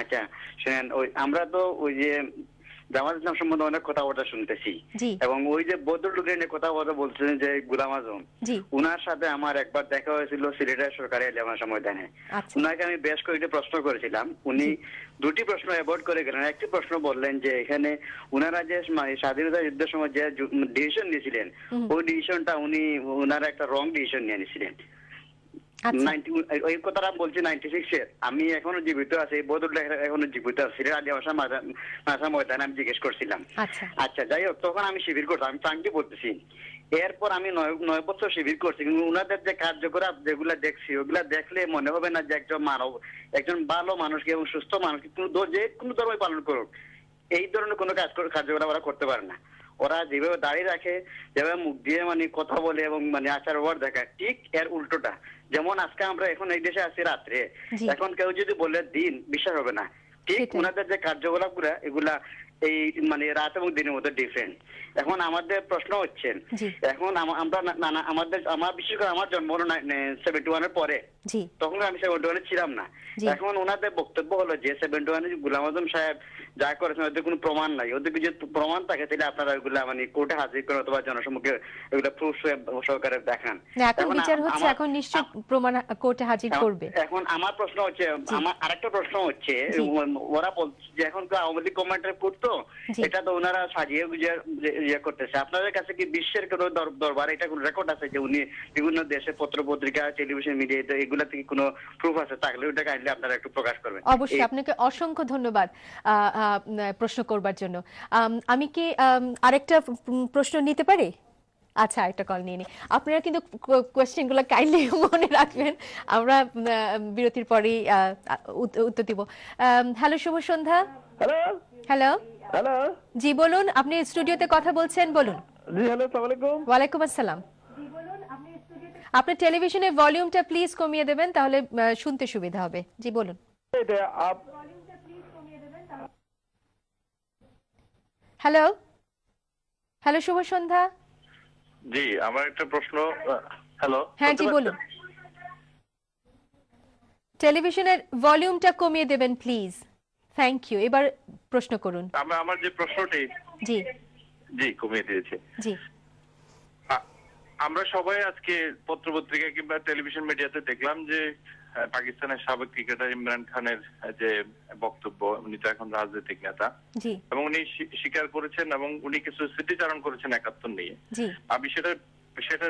আচ্ছা শুনেন ওই আমরা তো ওই যে জামাত ইসলাম সম্বন্ধে অনেক কথাবার্তা শুনতেছি এবং ওই যে বদ্রলোকের নিয়ে কথাবার্তা বলছেন যে গুলাম আজম উনার সাথে আমার একবার দেখা হয়েছিল সিলেটের সরকারি এলাকা ময়দানে আচ্ছা। উনাকে আমি বেশ কয়েকটি প্রশ্ন করেছিলাম উনি দুটি প্রশ্ন অ্যাভয়েড করে গেলেন একটি প্রশ্ন বললেন যে এখানে উনারা যে স্বাধীনতা যুদ্ধের সময় যে ডিসিশন নিয়েছিলেন ওই ডিসিশনটা উনি উনারা একটা রং ডিসিশন নিয়ে নিয়েছিলেন এরপর আমি নয় বছর শিবির করছি উনাদের যে কার্যকলাপ দেখছি ওগুলা দেখলে মনে হবে না যে একজন মানব একজন ভালো মানুষকে এবং সুস্থ মানুষকে কোনো যে কোনো ধর্মই পালন করুক এই ধরনের কোনো কাজ কার্যকলাপ ওরা করতে পারে না ওরা যেভাবে দাঁড়িয়ে রাখে যেভাবে মুখ দিয়ে মানে কথা বলে এবং মানে আচার ব্যবহার দেখায় ঠিক এর উল্টোটা যেমন আজকে আমরা এখন এই দেশে আছি রাত্রে এখন কেউ যদি বলে দিন বিশ্বাস হবে না ঠিক ওনাদের যে কার্যকলাপ গুলা এগুলা এই মানে রাত এবং দিনের মধ্যে ডিফারেন্ট এখন আমাদের প্রশ্ন হচ্ছে এখন আমরা নানা আমাদের আমার বিশেষ করে আমার জন্ম সেভেন্টি ওয়ান এর পরে তখন আমি সেভেন্টি ওয়ানে ছিলাম না এখন ওনাদের বক্তব্য হলো যে সেভেন্টি ওয়ানে গুলাম আজম সাহেব যা করেছেন ওদের কোনো প্রমাণ নাই ওদের যে প্রমাণ থাকে তাহলে আপনারা ওইগুলা মানে কোর্টে হাজির করে অথবা জনসমুখে ওইগুলা প্রুফ সহকারে দেখান এখন বিচার হচ্ছে এখন নিশ্চয় প্রমাণ কোর্টে হাজির করবে এখন আমার প্রশ্ন হচ্ছে আমার আরেকটা প্রশ্ন হচ্ছে ওরা বলছে যে এখন আওয়ামী লীগ কমান্ডার কোর্ট তো এটা তো ওনারা সাজিয়ে ইয়ে, ইয়ে করতেছে আপনাদের কাছে কি বিশ্বের কোন দরবার এটা কোন রেকর্ড আছে যে উনি বিভিন্ন দেশে পত্র পত্রিকা টেলিভিশন মিডিয়া এগুলা থেকে কোনো প্রুফ আছে তাহলে ওটা কাইন্ডলি আপনারা একটু প্রকাশ করবেন অবশ্যই আপনাকে অসংখ্য ধন্যবাদ প্রশ্ন করবার জন্য আমি কি আরেকটা প্রশ্ন নিতে পারি আচ্ছা একটা কল নিয়ে নি আপনারা কিন্তু কোয়েশ্চেনগুলো কাইন্ডলি মনে রাখবেন আমরা বিরতির পরেই উত্তর দিব হ্যালো শুভ সন্ধ্যা হ্যালো হ্যালো হ্যালো জি বলুন আপনি স্টুডিওতে কথা বলছেন বলুন জি হ্যালো আসসালামু আলাইকুম আসসালাম আপনি টেলিভিশনের ভলিউমটা প্লিজ কমিয়ে দেবেন তাহলে শুনতে সুবিধা হবে জি বলুন হ্যালো হ্যালো শুভ সন্ধ্যা জি আমার একটা প্রশ্ন হ্যালো হ্যাঁ জি বলুন টেলিভিশনের ভলিউমটা কমিয়ে দেবেন প্লিজ থ্যাংক ইউ এবার প্রশ্ন করুন আমরা আমার যে প্রশ্নটি জি জি কমিয়ে দিয়েছে জি আমরা সবাই আজকে পত্রপত্রিকা কিংবা টেলিভিশন মিডিয়াতে দেখলাম যে পাকিস্তানের সাবেক ক্রিকেটার ইমরান খানের যে বক্তব্য উনি তো এখন রাজনৈতিক নেতা এবং উনি স্বীকার করেছেন এবং উনি কিছু স্মৃতিচারণ করেছেন একাত্তর নিয়ে আমি সেটা সেটা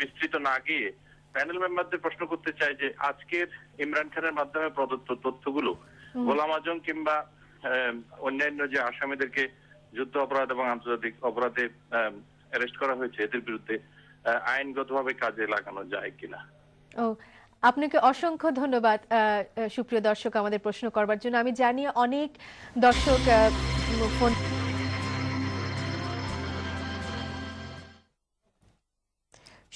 বিস্তৃত না গিয়ে প্যানেল মেম্বারদের প্রশ্ন করতে চাই যে আজকের ইমরান খানের মাধ্যমে প্রদত্ত তথ্যগুলো গোলাম আজম কিংবা অন্যান্য যে আসামিদেরকে যুদ্ধ অপরাধ এবং আন্তর্জাতিক অপরাধে অ্যারেস্ট করা হয়েছে এদের বিরুদ্ধে আইনগতভাবে কাজে লাগানো যায় কিনা ও আপনাকে অসংখ্য ধন্যবাদ সুপ্রিয় দর্শক আমাদের প্রশ্ন করবার জন্য আমি জানি অনেক দর্শক ফোন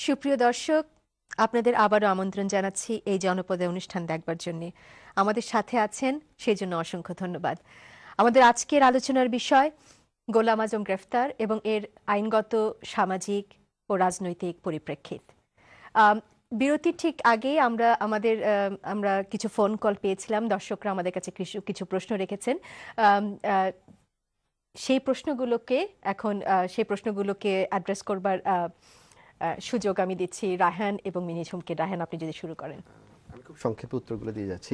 সুপ্রিয় দর্শক আপনাদের আবারও আমন্ত্রণ জানাচ্ছি এই জনপদে অনুষ্ঠান দেখবার জন্য আমাদের সাথে আছেন সেই জন্য অসংখ্য ধন্যবাদ আমাদের আজকের আলোচনার বিষয় গোলাম আজম গ্রেফতার এবং এর আইনগত সামাজিক ও রাজনৈতিক পরিপ্রেক্ষিত বিরতির ঠিক আগে আমরা আমাদের আমরা কিছু ফোন কল পেয়েছিলাম দর্শকরা আমাদের কাছে কিছু কিছু প্রশ্ন রেখেছেন সেই প্রশ্নগুলোকে এখন সেই প্রশ্নগুলোকে অ্যাড্রেস করবার সুযোগ আমি দিচ্ছি রাহান এবং ঝুমকে রাহান আপনি যদি শুরু করেন আমি খুব সংক্ষেপে উত্তরগুলো দিয়ে যাচ্ছি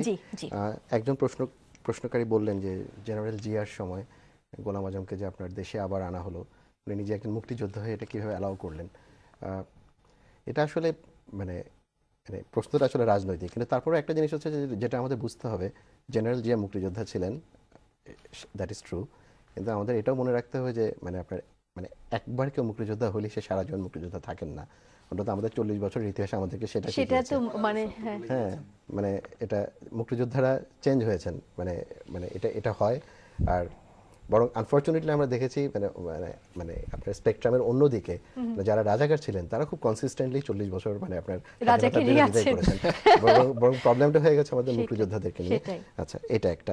একজন প্রশ্ন প্রশ্নকারী বললেন যে জেনারেল জিয়ার সময় গোলাম আজমকে যে আপনার দেশে আবার আনা হলো উনি নিজে একজন মুক্তিযোদ্ধা হয়ে এটা কীভাবে অ্যালাউ করলেন এটা আসলে মানে মানে প্রশ্নটা আসলে রাজনৈতিক কিন্তু তারপরে একটা জিনিস হচ্ছে যেটা আমাদের বুঝতে হবে জেনারেল জিয়া মুক্তিযোদ্ধা ছিলেন দ্যাট ইজ ট্রু কিন্তু আমাদের এটাও মনে রাখতে হবে যে মানে আপনার মানে একবার কেউ মুক্তিযোদ্ধা হলে সে সারা জীবন মুক্তিযোদ্ধা থাকেন না অন্তত আমাদের চল্লিশ বছরের ইতিহাস আমাদেরকে সেটা সেটা তো মানে হ্যাঁ।, হ্যাঁ মানে এটা মুক্তিযোদ্ধারা চেঞ্জ হয়েছেন মানে মানে এটা এটা হয় আর বরং আনফর্চুনেটলি আমরা দেখেছি মানে মানে মানে আপনার স্পেকট্রামের অন্যদিকে যারা রাজাকার ছিলেন তারা খুব কনসিস্টেন্টলি চল্লিশ বছর মানে আপনার করেছেন বরং প্রবলেমটা হয়ে গেছে আমাদের মুক্তিযোদ্ধাদেরকে নিয়ে আচ্ছা এটা একটা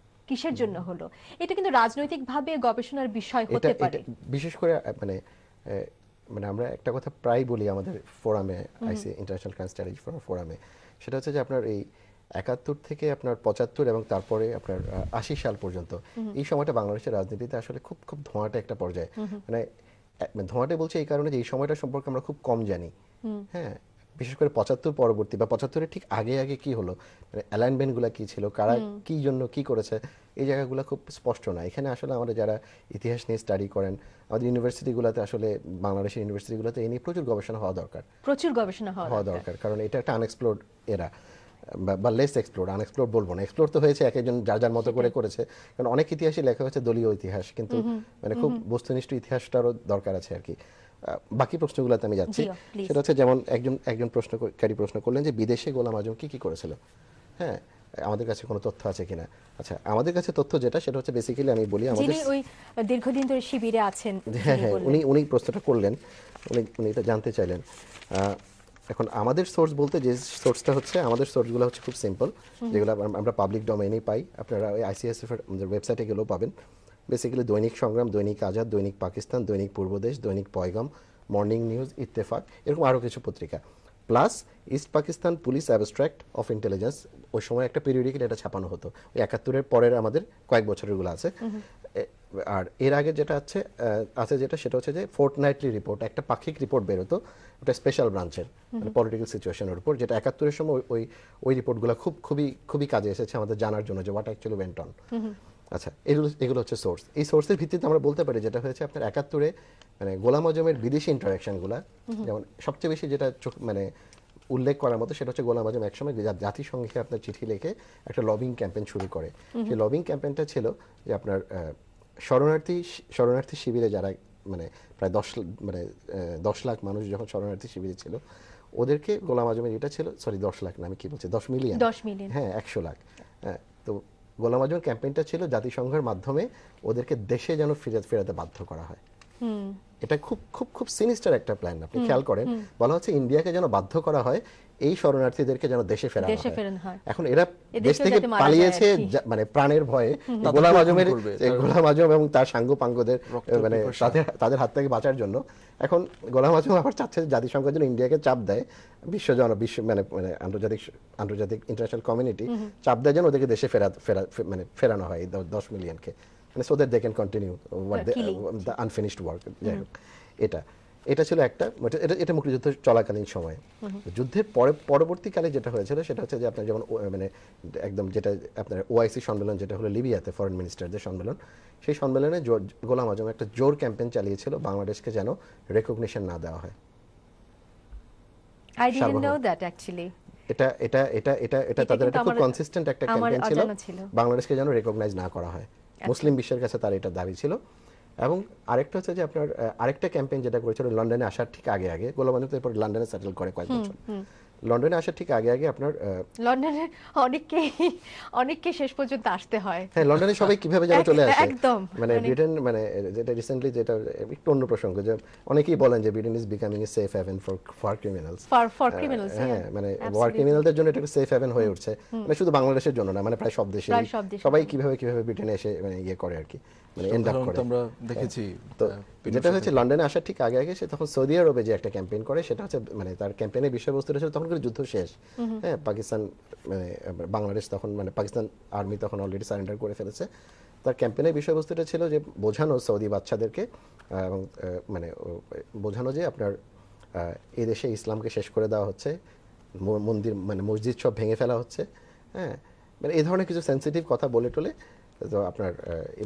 কিসের জন্য হলো এটা কিন্তু রাজনৈতিকভাবে গবেষণার বিষয় হতে পারে বিশেষ করে মানে মানে আমরা একটা কথা প্রায় বলি আমাদের ফোরামে আইসি ইন্টারন্যাশনাল ক্রাইম স্ট্র্যাটেজি ফোরামে সেটা হচ্ছে যে আপনার এই একাত্তর থেকে আপনার পঁচাত্তর এবং তারপরে আপনার আশি সাল পর্যন্ত এই সময়টা বাংলাদেশের রাজনীতিতে আসলে খুব খুব ধোঁয়াটা একটা পর্যায়ে মানে, মানে ধোঁয়াটা বলছে এই কারণে যে এই সময়টা সম্পর্কে আমরা খুব কম জানি হ্যাঁ বিশেষ করে পঁচাত্তর পরবর্তী বা পঁচাত্তরের ঠিক আগে আগে কি হলো অ্যালাইনমেন্টগুলো কি ছিল কারা কি জন্য কি করেছে এই জায়গাগুলো খুব স্পষ্ট না এখানে আসলে আমাদের যারা ইতিহাস নিয়ে স্টাডি করেন আমাদের ইউনিভার্সিটিগুলোতে আসলে বাংলাদেশের ইউনিভার্সিটিগুলোতে এই নিয়ে প্রচুর গবেষণা হওয়া দরকার প্রচুর গবেষণা হওয়া দরকার কারণ এটা একটা আনএক্সপ্লোর্ড এরা বা লেস এক্সপ্লোর আনএক্সপ্লোর বলবো না এক্সপ্লোর তো হয়েছে এক একজন যার যার মতো করে করেছে কারণ অনেক ইতিহাসই লেখা হয়েছে দলীয় ইতিহাস কিন্তু মানে খুব বস্তুনিষ্ঠ ইতিহাসটারও দরকার আছে আর কি বাকি প্রশ্নগুলোতে আমি যাচ্ছি সেটা হচ্ছে যেমন একজন একজন প্রশ্নকারী প্রশ্ন করলেন যে বিদেশে গোলাম আজম কি কি করেছিল হ্যাঁ আমাদের কাছে কোনো তথ্য আছে কিনা আচ্ছা আমাদের কাছে তথ্য যেটা সেটা হচ্ছে বেসিক্যালি আমি বলি আমাদের ওই দীর্ঘদিন ধরে শিবিরে আছেন হ্যাঁ হ্যাঁ উনি উনি প্রশ্নটা করলেন উনি উনি এটা জানতে চাইলেন এখন আমাদের সোর্স বলতে যে সোর্সটা হচ্ছে আমাদের সোর্সগুলো হচ্ছে খুব সিম্পল যেগুলো আমরা পাবলিক ডোমেইনেই পাই আপনারা ওই আইসিএসএফ এর ওয়েবসাইটে গেলেও পাবেন বেসিক্যালি দৈনিক সংগ্রাম দৈনিক আজাদ দৈনিক পাকিস্তান দৈনিক পূর্বদেশ দৈনিক পয়গম মর্নিং নিউজ ইত্তেফাক এরকম আরও কিছু পত্রিকা plus East Pakistan police abstract of intelligence ওই সময় একটা পিরিয়ডিক্যাল এটা ছাপানো হতো ওই একাত্তরের পরের আমাদের কয়েক বছরেরগুলো আছে আর এর আগে যেটা আছে আছে যেটা সেটা হচ্ছে যে নাইটলি রিপোর্ট একটা পাক্ষিক রিপোর্ট বেরোতো ওটা স্পেশাল ব্রাঞ্চের মানে পলিটিক্যাল সিচুয়েশনের উপর যেটা একাত্তরের সময় ওই ওই রিপোর্টগুলো খুব খুবই খুবই কাজে এসেছে আমাদের জানার জন্য যে হোয়াট অ্যাকচুয়ালি ওয়েন্ট অন আচ্ছা এগুলো এগুলো হচ্ছে সোর্স এই সোর্সের ভিত্তিতে আমরা বলতে পারি যেটা হয়েছে আপনার একাত্তরে মানে গোলাম আজমের বিদেশি ইন্টারাকশনগুলো যেমন সবচেয়ে বেশি যেটা চোখ মানে উল্লেখ করার মতো সেটা হচ্ছে গোলাম আজম একসময় জাতিসংঘে আপনার চিঠি লিখে একটা লবিং ক্যাম্পেন শুরু করে সেই লবিং ক্যাম্পেনটা ছিল যে আপনার শরণার্থী শরণার্থী শিবিরে যারা মানে প্রায় দশ মানে দশ লাখ মানুষ যখন শরণার্থী শিবিরে ছিল ওদেরকে গোলাম আজমের এটা ছিল সরি দশ লাখ না আমি কি বলছি দশ মিলিয়ন দশ মিলিয়ন হ্যাঁ একশো লাখ হ্যাঁ তো গোলাম আজম ক্যাম্পেইনটা ছিল জাতিসংঘের মাধ্যমে ওদেরকে দেশে যেন ফিরে ফেরাতে বাধ্য করা হয় এটা খুব খুব খুব সিনিস্টার একটা প্ল্যান আপনি খেয়াল করেন বলা হচ্ছে ইন্ডিয়াকে যেন বাধ্য করা হয় এই শরণার্থীদেরকে যেন দেশে ফেরানো হয় এখন এরা দেশ থেকে পালিয়েছে মানে প্রাণের ভয়ে গোলাম আজমের গোলাম আজম এবং তার সাঙ্গ পাঙ্গদের মানে তাদের তাদের হাত থেকে বাঁচার জন্য এখন গোলাম আজম আবার চাচ্ছে জাতিসংঘের জন্য ইন্ডিয়াকে চাপ দেয় বিশ্ব জন বিশ্ব মানে মানে আন্তর্জাতিক আন্তর্জাতিক ইন্টারন্যাশনাল কমিউনিটি চাপ দেয় যেন ওদেরকে দেশে ফেরা ফেরা মানে ফেরানো হয় দশ মিলিয়নকে মানে so that they can continue the unfinished work এটা এটা ছিল একটা এটা মুক্তিযুদ্ধ চলাকালীন সময়ে যুদ্ধের পরে পরবর্তীকালে যেটা হয়েছিল সেটা হচ্ছে যে আপনার যেমন মানে একদম যেটা আপনার ওআইসি সম্মেলন যেটা হলো লিবিয়াতে ফরেন মিনিস্টারদের সম্মেলন সেই সম্মেলনে গোলাম আজম একটা জোর ক্যাম্পেইন চালিয়েছিল বাংলাদেশকে যেন রেকগনিশন না দেওয়া হয় এটা এটা এটা এটা এটা তাদের একটা খুব কনসিস্টেন্ট একটা ক্যাম্পেইন ছিল বাংলাদেশকে যেন রেকগনাইজ না করা হয় আচ্ছা। মুসলিম বিশ্বের কাছে তার এটা দাবি ছিল এবং আরেকটা হচ্ছে যে আপনার আরেকটা ক্যাম্পেইন যেটা করেছিল লন্ডনে আসার ঠিক আগে আগে গোলাম আজম এরপর লন্ডনে সেটেল করে কয়েক বছর লন্ডনে আসার ঠিক আগে আগে আপনার লন্ডনে অনেককেই অনেককে শেষ পর্যন্ত আসতে হয় হ্যাঁ লন্ডনে সবাই কিভাবে যেন চলে আসে একদম মানে ব্রিটেন মানে, মানে যেটা রিসেন্টলি যেটা একটু অন্য প্রসঙ্গ যে অনেকেই বলেন যে Britain is becoming a safe haven for for criminals for for criminals হ্যাঁ মানে ওয়ার ক্রিমিনালদের জন্য এটা সেফ হ্যাভেন হয়ে উঠছে মানে শুধু বাংলাদেশের জন্য না মানে প্রায় সব দেশে সবাই কিভাবে কিভাবে ব্রিটেনে এসে মানে ইয়ে করে আর কি মানে এন্ড আপ করে আমরা হ্যাঁ। দেখেছি তো যেটা লন্ডনে আসার ঠিক আগে আগে সে তখন সৌদি আরবে যে একটা ক্যাম্পেইন করে সেটা হচ্ছে মানে তার ক্যাম্পেইনের বিষয়বস্তু ছিল তখন যুদ্ধ শেষ হ্যাঁ পাকিস্তান মানে বাংলাদেশ তখন মানে পাকিস্তান আর্মি তখন অলরেডি সারেন্ডার করে ফেলেছে তার ক্যাম্পেইনের বিষয়বস্তুটা ছিল যে বোঝানো সৌদি বাচ্চাদেরকে এবং মানে বোঝানো যে আপনার এই দেশে ইসলামকে শেষ করে দেওয়া হচ্ছে মন্দির মানে মসজিদ সব ভেঙে ফেলা হচ্ছে হ্যাঁ মানে এই ধরনের কিছু সেন্সিটিভ কথা বলে টলে আপনার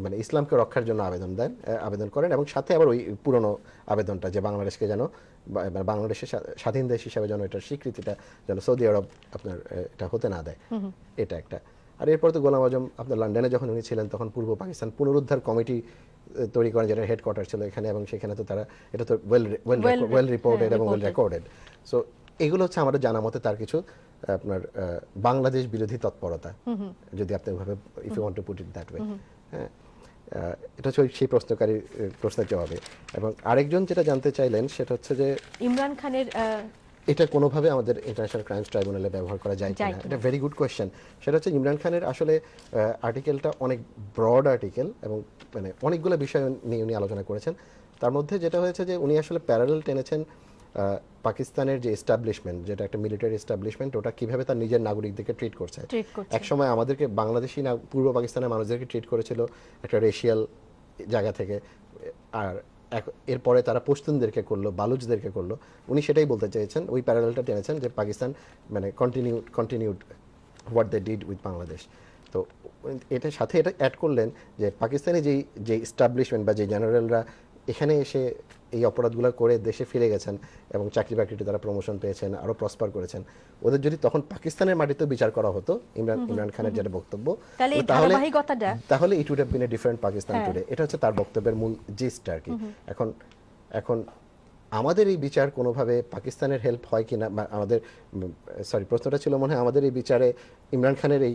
মানে ইসলামকে রক্ষার জন্য আবেদন দেন আবেদন করেন এবং সাথে আবার ওই পুরনো আবেদনটা যে বাংলাদেশকে যেন মানে বাংলাদেশের স্বাধীন দেশ হিসাবে যেন এটার স্বীকৃতিটা যেন সৌদি আরব আপনার এটা হতে না দেয় এটা একটা আর এরপর তো গোলাম আজম আপনার লন্ডনে যখন উনি ছিলেন তখন পূর্ব পাকিস্তান পুনরুদ্ধার কমিটি তৈরি করেন যেটা হেডকোয়ার্টার ছিল এখানে এবং সেখানে তো তারা এটা তো ওয়েল ওয়েল রিপোর্টেড এবং ওয়েল রেকর্ডেড সো এগুলো হচ্ছে আমাদের জানা মতে তার কিছু আপনার বাংলাদেশ বিরোধী তৎপরতা যদি আপনি ওভাবে if you want to put it that way হ্যাঁ এটা হচ্ছে সেই প্রশ্নকারী প্রশ্নের জবাবে এবং আরেকজন যেটা জানতে চাইলেন সেটা হচ্ছে যে ইমরান খানের এটা কোনোভাবে আমাদের ইন্টারন্যাশনাল ক্রাইমস ট্রাইব্যুনালে ব্যবহার করা যায় কিনা এটা ভেরি গুড কোয়েশ্চেন সেটা হচ্ছে ইমরান খানের আসলে আর্টিকেলটা অনেক ব্রড আর্টিকেল এবং মানে অনেকগুলো বিষয় নিয়ে উনি আলোচনা করেছেন তার মধ্যে যেটা হয়েছে যে উনি আসলে প্যারালেল টেনেছেন পাকিস্তানের যে এস্টাবলিশমেন্ট যেটা একটা মিলিটারি এস্টাবলিশমেন্ট ওটা কিভাবে তার নিজের নাগরিকদেরকে ট্রিট করছে এক সময় আমাদেরকে বাংলাদেশি না পূর্ব পাকিস্তানের মানুষদেরকে ট্রিট করেছিল একটা রেশিয়াল জায়গা থেকে আর এরপরে তারা পশ্চিমদেরকে করলো বালুচদেরকে করলো উনি সেটাই বলতে চেয়েছেন ওই প্যারালটা টেনেছেন যে পাকিস্তান মানে continue continued what the did with Bangladesh তো এটার সাথে এটা অ্যাড করলেন যে পাকিস্তানে যেই যে স্টাবলিশমেন্ট বা যে জেনারেলরা এখানে এসে এই অপরাধগুলো করে দেশে ফিরে গেছেন এবং চাকরি বাকরিতে তারা প্রমোশন পেয়েছেন আরও প্রসপার করেছেন ওদের যদি তখন পাকিস্তানের মাটিতে বিচার করা হতো ইমরান ইমরান খানের যেটা বক্তব্য তাহলে তাহলে it would have been a different Pakistan today এটা হচ্ছে তার বক্তব্যের মূল জিস্ট আর কি এখন এখন আমাদের এই বিচার কোনোভাবে পাকিস্তানের হেল্প হয় কিনা বা আমাদের সরি প্রশ্নটা ছিল মনে হয় আমাদের এই বিচারে ইমরান খানের এই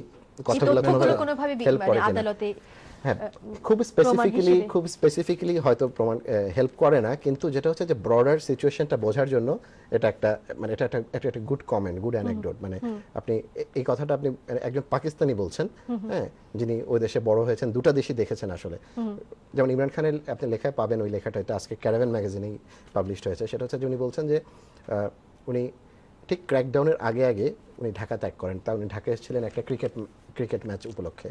কথাগুলো কোনোভাবে হেল্প মানে করে কিনা হ্যাঁ, খুব স্পেসিফিক্যালি খুব স্পেসিফিক্যালি হয়তো প্রমাণ হেল্প করে না কিন্তু যেটা হচ্ছে যে ব্রডার সিচুয়েশনটা বোঝার জন্য এটা একটা মানে এটা একটা একটা একটা গুড কমেন্ট গুড অ্যানেকডোট মানে আপনি এই কথাটা আপনি মানে একজন পাকিস্তানি বলছেন হ্যাঁ যিনি ওই দেশে বড় হয়েছেন দুটা দেশই দেখেছেন আসলে যেমন ইমরান খানের আপনি লেখায় পাবেন ওই লেখাটা এটা আজকে ক্যারাভেন ম্যাগাজিনেই পাবলিশড হয়েছে সেটা হচ্ছে যে উনি বলছেন যে উনি ঠিক ক্র্যাকডাউনের আগে আগে উনি ঢাকা ত্যাগ করেন তা উনি ঢাকা এসেছিলেন একটা ক্রিকেট ক্রিকেট ম্যাচ উপলক্ষে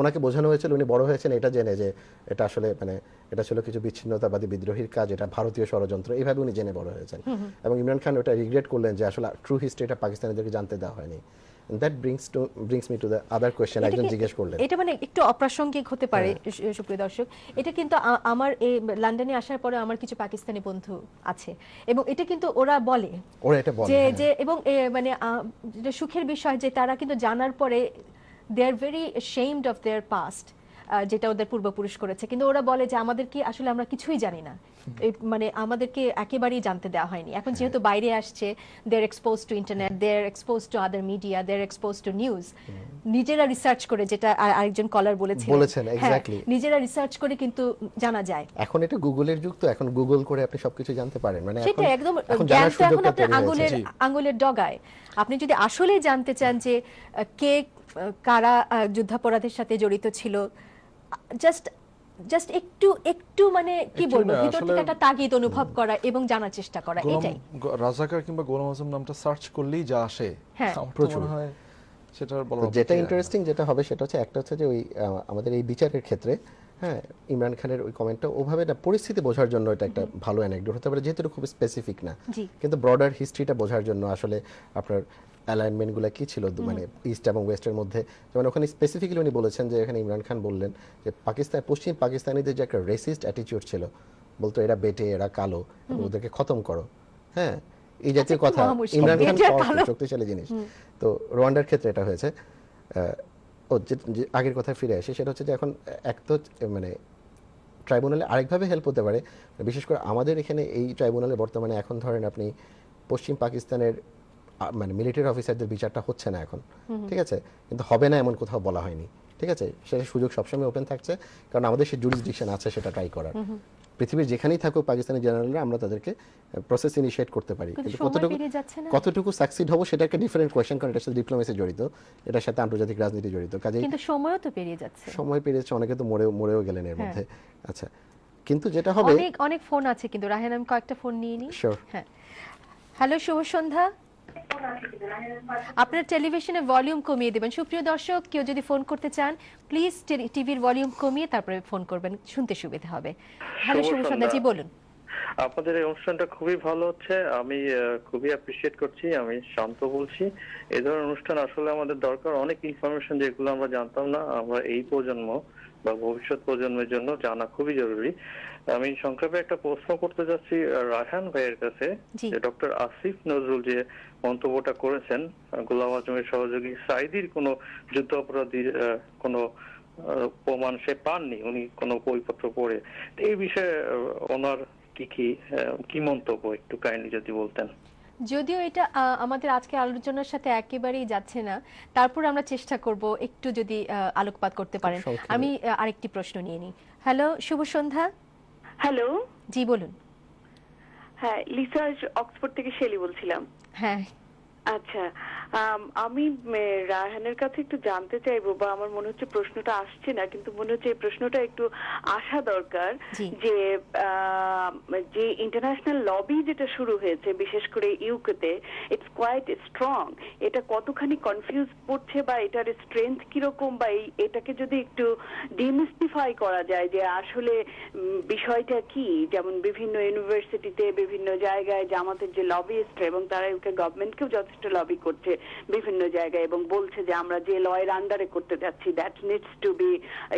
ওনাকে বোঝানো হয়েছিল উনি বড় হয়েছেন এটা জেনে যে এটা আসলে মানে এটা ছিল কিছু বিচ্ছিন্নতাবাদী বিদ্রোহীর কাজ এটা ভারতীয় ষড়যন্ত্র এইভাবে উনি জেনে বড় হয়েছেন এবং ইমরান খান ওটা রিগ্রেট করলেন যে আসলে ট্রু হিস্ট্রিটা পাকিস্তানিদেরকে জানতে দেওয়া হয়নি that brings to brings me to the other একজন জিজ্ঞেস করলেন এটা মানে একটু অপ্রাসঙ্গিক হতে পারে হ্যাঁ। সুপ্রিয় দর্শক এটা কিন্তু আমার এই লন্ডনে আসার পরে আমার কিছু পাকিস্তানি বন্ধু আছে এবং এটা কিন্তু ওরা বলে ওরা এটা বলে যে হ্যাঁ। যে এবং মানে সুখের বিষয় যে তারা কিন্তু জানার পরে they are very shamed of their past যেটা ওদের পূর্বপুরুষ করেছে কিন্তু ওরা বলে যে আমাদের কি আসলে আমরা কিছুই জানি না মানে আমাদেরকে একেবারেই জানতে দেওয়া হয়নি এখন হ্যাঁ। যেহেতু বাইরে আসছে they're exposed to internet they're exposed to other media they're exposed to news নিজেরা রিসার্চ করে যেটা আরেকজন কলার বলেছেন বলেছেন এক্স্যাক্টলি নিজেরা রিসার্চ করে কিন্তু জানা যায় এখন এটা গুগলের যুগ তো এখন গুগল করে আপনি সবকিছু জানতে পারেন মানে সেটা একদম জ্ঞান তো এখন আপনার আঙ্গুলের আঙ্গুলের ডগায় আপনি যদি আসলে জানতে চান যে কে কারা যুদ্ধাপরাধের সাথে জড়িত ছিল জাস্ট জাস্ট একটু একটু মানে কি বলবো ভিতর থেকে একটা তাগিদ অনুভব করা এবং জানার চেষ্টা করা এটাই রাজাকার কিংবা গোলাম আজম নামটা সার্চ করলেই যা আসে হ্যাঁ। প্রচুর হয় সেটার যেটা ইন্টারেস্টিং যেটা হবে সেটা হচ্ছে একটা হচ্ছে যে ওই আমাদের এই বিচারের ক্ষেত্রে হ্যাঁ ইমরান খানের ওই কমেন্টটা ওভাবে না পরিস্থিতি বোঝার জন্য এটা একটা ভালো অ্যানেকডোট হতে পারে যেহেতু খুব স্পেসিফিক না কিন্তু ব্রডার হিস্ট্রিটা বোঝার জন্য আসলে আপনার অ্যালাইনমেন্টগুলো কি ছিল মানে ইস্ট এবং ওয়েস্টের মধ্যে যেমন ওখানে স্পেসিফিক্যালি উনি বলেছেন যে এখানে ইমরান খান বললেন যে পাকিস্তান পশ্চিম পাকিস্তানিদের যে একটা রেসিস্ট অ্যাটিটিউড ছিল বলতো এরা বেটে এরা কালো ওদেরকে খতম করো হ্যাঁ এই আচ্ছা, জাতীয় কথা ইমরান খান শক্তিশালী জিনিস তো রোয়ান্ডার ক্ষেত্রে এটা হয়েছে ও যে আগের কথা ফিরে আসে সেটা হচ্ছে যে এখন এক তো মানে ট্রাইব্যুনালে আরেকভাবে হেল্প হতে পারে বিশেষ করে আমাদের এখানে এই ট্রাইব্যুনালে বর্তমানে এখন ধরেন আপনি পশ্চিম পাকিস্তানের মানে মিলিটারি অফিসারদের বিচারটা হচ্ছে না এখন ঠিক আছে কিন্তু হবে না এমন কোথাও বলা হয়নি ঠিক আছে সেটা সুযোগ সবসময় ওপেন থাকছে কারণ আমাদের সে জুরিসডিকশন আছে সেটা ট্রাই করার পৃথিবীর যেখানেই থাকুক পাকিস্তানি জেনারেলরা আমরা তাদেরকে প্রসেস ইনিশিয়েট করতে পারি কিন্তু কতটুকু কতটুকু সাকসিড হবো সেটা একটা ডিফারেন্ট কোয়েশ্চেন কারণ এটার সাথে ডিপ্লোমেসি জড়িত এটার সাথে আন্তর্জাতিক রাজনীতি জড়িত কাজে কিন্তু সময়ও তো পেরিয়ে যাচ্ছে সময় পেরিয়ে যাচ্ছে অনেকে তো মরেও মরেও গেলেন এর হ্যাঁ। মধ্যে আচ্ছা কিন্তু যেটা হবে অনেক অনেক ফোন আছে কিন্তু রাহেন আমি কয়েকটা ফোন নিয়ে নিই হ্যাঁ হ্যালো শুভ সন্ধ্যা আপনার টেলিভিশনে ভলিউম কমিয়ে দেবেন সুপ্রিয় দর্শক কেউ যদি ফোন করতে চান প্লিজ টিভির ভলিউম কমিয়ে তারপরে ফোন করবেন শুনতে সুবিধা হবে হ্যালো শুভ জি বলুন আপনাদের এই অনুষ্ঠানটা খুবই ভালো হচ্ছে আমি খুবই অ্যাপ্রিসিয়েট করছি আমি শান্ত বলছি এই ধরনের অনুষ্ঠান আসলে আমাদের দরকার অনেক ইনফরমেশন যেগুলো আমরা জানতাম না আমরা এই প্রজন্ম বা ভবিষ্যৎ প্রজন্মের জন্য জানা খুবই জরুরি আমি সংক্ষেপে একটা প্রশ্ন করতে যাচ্ছি রায়হান ভাইয়ের কাছে যে ডক্টর আসিফ নজরুল যে মন্তব্যটা করেছেন গোলাম আজমের সহযোগী সাইদির কোন যুদ্ধ অপরাধী কোন প্রমাণ সে পাননি উনি কোনো বইপত্র পড়ে এই বিষয়ে ওনার কি কি কি মন্তব্য একটু কাইন্ডলি যদি বলতেন যদিও এটা আমাদের আজকে আলোচনার সাথে একেবারেই যাচ্ছে না তারপর আমরা চেষ্টা করব একটু যদি আলোকপাত করতে পারেন আমি আরেকটি প্রশ্ন নিয়ে নিই হ্যালো শুভ সন্ধ্যা হ্যালো জি বলুন হ্যাঁ লিসাজ অক্সফোর্ড থেকে শেলি বলছিলাম হ্যাঁ আচ্ছা আমি রায়হানের কাছে একটু জানতে চাইবো বা আমার মনে হচ্ছে প্রশ্নটা আসছে না কিন্তু মনে হচ্ছে এই প্রশ্নটা একটু আসা দরকার যে যে ইন্টারন্যাশনাল লবি যেটা শুরু হয়েছে বিশেষ করে ইউকেতে ইটস কোয়াইট স্ট্রং এটা কতখানি কনফিউজ করছে বা এটার স্ট্রেংথ কিরকম বা এটাকে যদি একটু ডিমিস্টিফাই করা যায় যে আসলে বিষয়টা কি যেমন বিভিন্ন ইউনিভার্সিটিতে বিভিন্ন জায়গায় জামাতের যে লবিস্ট এবং তারা ইউকে গভর্নমেন্টকেও যথেষ্ট লবি করছে বিভিন্ন জায়গায় এবং বলছে যে আমরা যে লয়ের আন্ডারে করতে যাচ্ছি that needs to be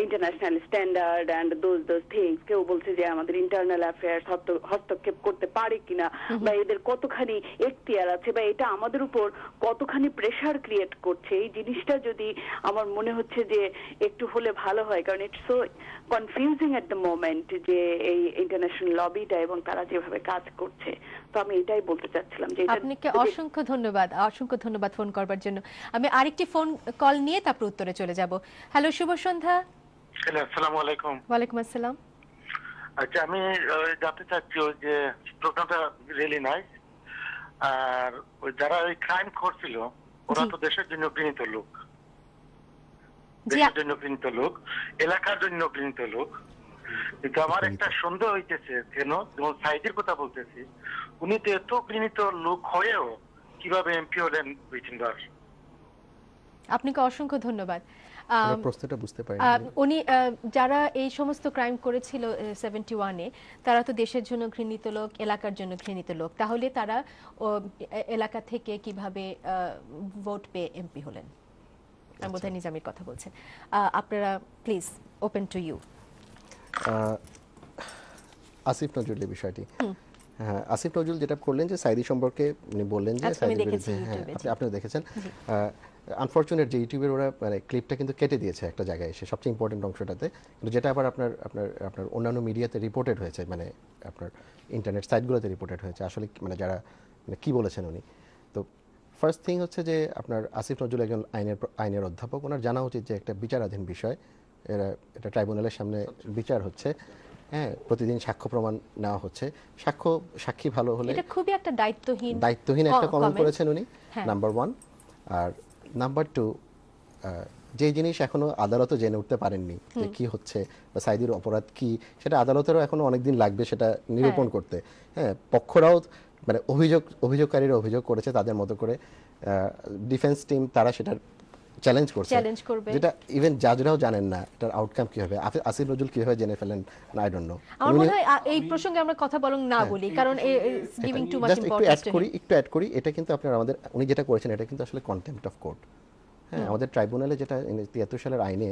international standard and those those things কেউ বলছে যে আমাদের ইন্টারনাল অ্যাফেয়ার্স হস্তক্ষেপ করতে পারে কিনা বা এদের কতখানি এখতিয়ার আছে বা এটা আমাদের উপর কতখানি প্রেশার ক্রিয়েট করছে এই জিনিসটা যদি আমার মনে হচ্ছে যে একটু হলে ভালো হয় কারণ it's so confusing at the moment যে এই ইন্টারন্যাশনাল লবিটা এবং তারা যেভাবে কাজ করছে তো আমি এটাই বলতে চাচ্ছিলাম যে আপনাকে অসংখ্য ধন্যবাদ অসংখ্য ধন্যবাদ ফোন করবার জন্য আমি আরেকটি ফোন কল নিয়ে তারপর উত্তরে চলে যাব হ্যালো শুভ সন্ধ্যা আসসালামু আলাইকুম ওয়ালাইকুম আসসালাম আচ্ছা আমি জানতে চাচ্ছি ওই যে প্রোগ্রামটা রিয়েলি নাই আর ওই যারা ওই ক্রাইম করছিল ওরা তো দেশের জন্য ঘৃণিত লোক দেশের জন্য ঘৃণিত লোক এলাকার জন্য ঘৃণিত লোক কিন্তু আমার একটা সন্দেহ হইতেছে কেন যেমন সাইদের কথা বলতেছি উনি তো এত ঘৃণিত লোক হয়েও কিভাবে এমপি হলেন দুই তিনবার আপনাকে অসংখ্য ধন্যবাদ উনি যারা এই সমস্ত ক্রাইম করেছিল তারা তো দেশের জন্য ঘৃণিত লোক এলাকার জন্য ঘৃণিত লোক তাহলে তারা এলাকা থেকে কিভাবে ভোট পেয়ে এমপি হলেন আমি বোধহয় নিজামের কথা বলছেন আপনারা please open to you Asif নজরুলের বিষয়টি হ্যাঁ আসিফ নজরুল যেটা করলেন যে সাইদি সম্পর্কে উনি বললেন যে আচ্ছা, সাইদির হ্যাঁ, আপনি দেখেছেন আনফর্চুনেট যে ইউটিউবের ওরা মানে ক্লিপটা কিন্তু কেটে দিয়েছে একটা জায়গায় এসে সবচেয়ে ইম্পর্টেন্ট অংশটাতে কিন্তু যেটা আবার আপনার আপনার আপনার অন্যান্য মিডিয়াতে রিপোর্টেড হয়েছে মানে আপনার ইন্টারনেট সাইটগুলোতে রিপোর্টেড হয়েছে আসলে মানে যারা মানে কী বলেছেন উনি তো ফার্স্ট থিং হচ্ছে যে আপনার আসিফ নজরুল একজন আইনের আইনের অধ্যাপক ওনার জানা উচিত যে একটা বিচারাধীন বিষয় এরা এটা ট্রাইব্যুনালের সামনে বিচার হচ্ছে হ্যাঁ প্রতিদিন সাক্ষ্য প্রমাণ নেওয়া হচ্ছে সাক্ষ্য সাক্ষী ভালো হলে এটা খুবই একটা দায়িত্বহীন দায়িত্বহীন একটা কমেন্ট করেছেন উনি নাম্বার হ্যাঁ। ওয়ান আর নাম্বার টু যে জিনিস এখনো আদালতও জেনে উঠতে পারেননি যে কি হচ্ছে বা সাইদির অপরাধ কি সেটা আদালতেরও এখনো অনেকদিন লাগবে সেটা নিরূপণ হ্যাঁ। করতে হ্যাঁ পক্ষরাও মানে অভিযোগ অভিযোগকারীরা অভিযোগ করেছে তাদের মতো করে ডিফেন্স টিম তারা সেটার চ্যালেঞ্জ করছে চ্যালেঞ্জ করবে যেটা ইভেন জাজরাও জানেন না এটার আউটকাম কি হবে আসিফ নজরুল কিভাবে জেনে ফেলেন না আই ডোন্ট নো আমার মনে হয় এই প্রসঙ্গে আমরা কথা বলং না হ্যাঁ। বলি কারণ it's giving too much importance একটু অ্যাড করি একটু অ্যাড করি এটা কিন্তু আপনারা আমাদের উনি যেটা করেছেন এটা কিন্তু আসলে কন্টেম্পট অফ কোর্ট হ্যাঁ আমাদের ট্রাইব্যুনালে যেটা তিয়াত্তর সালের আইনে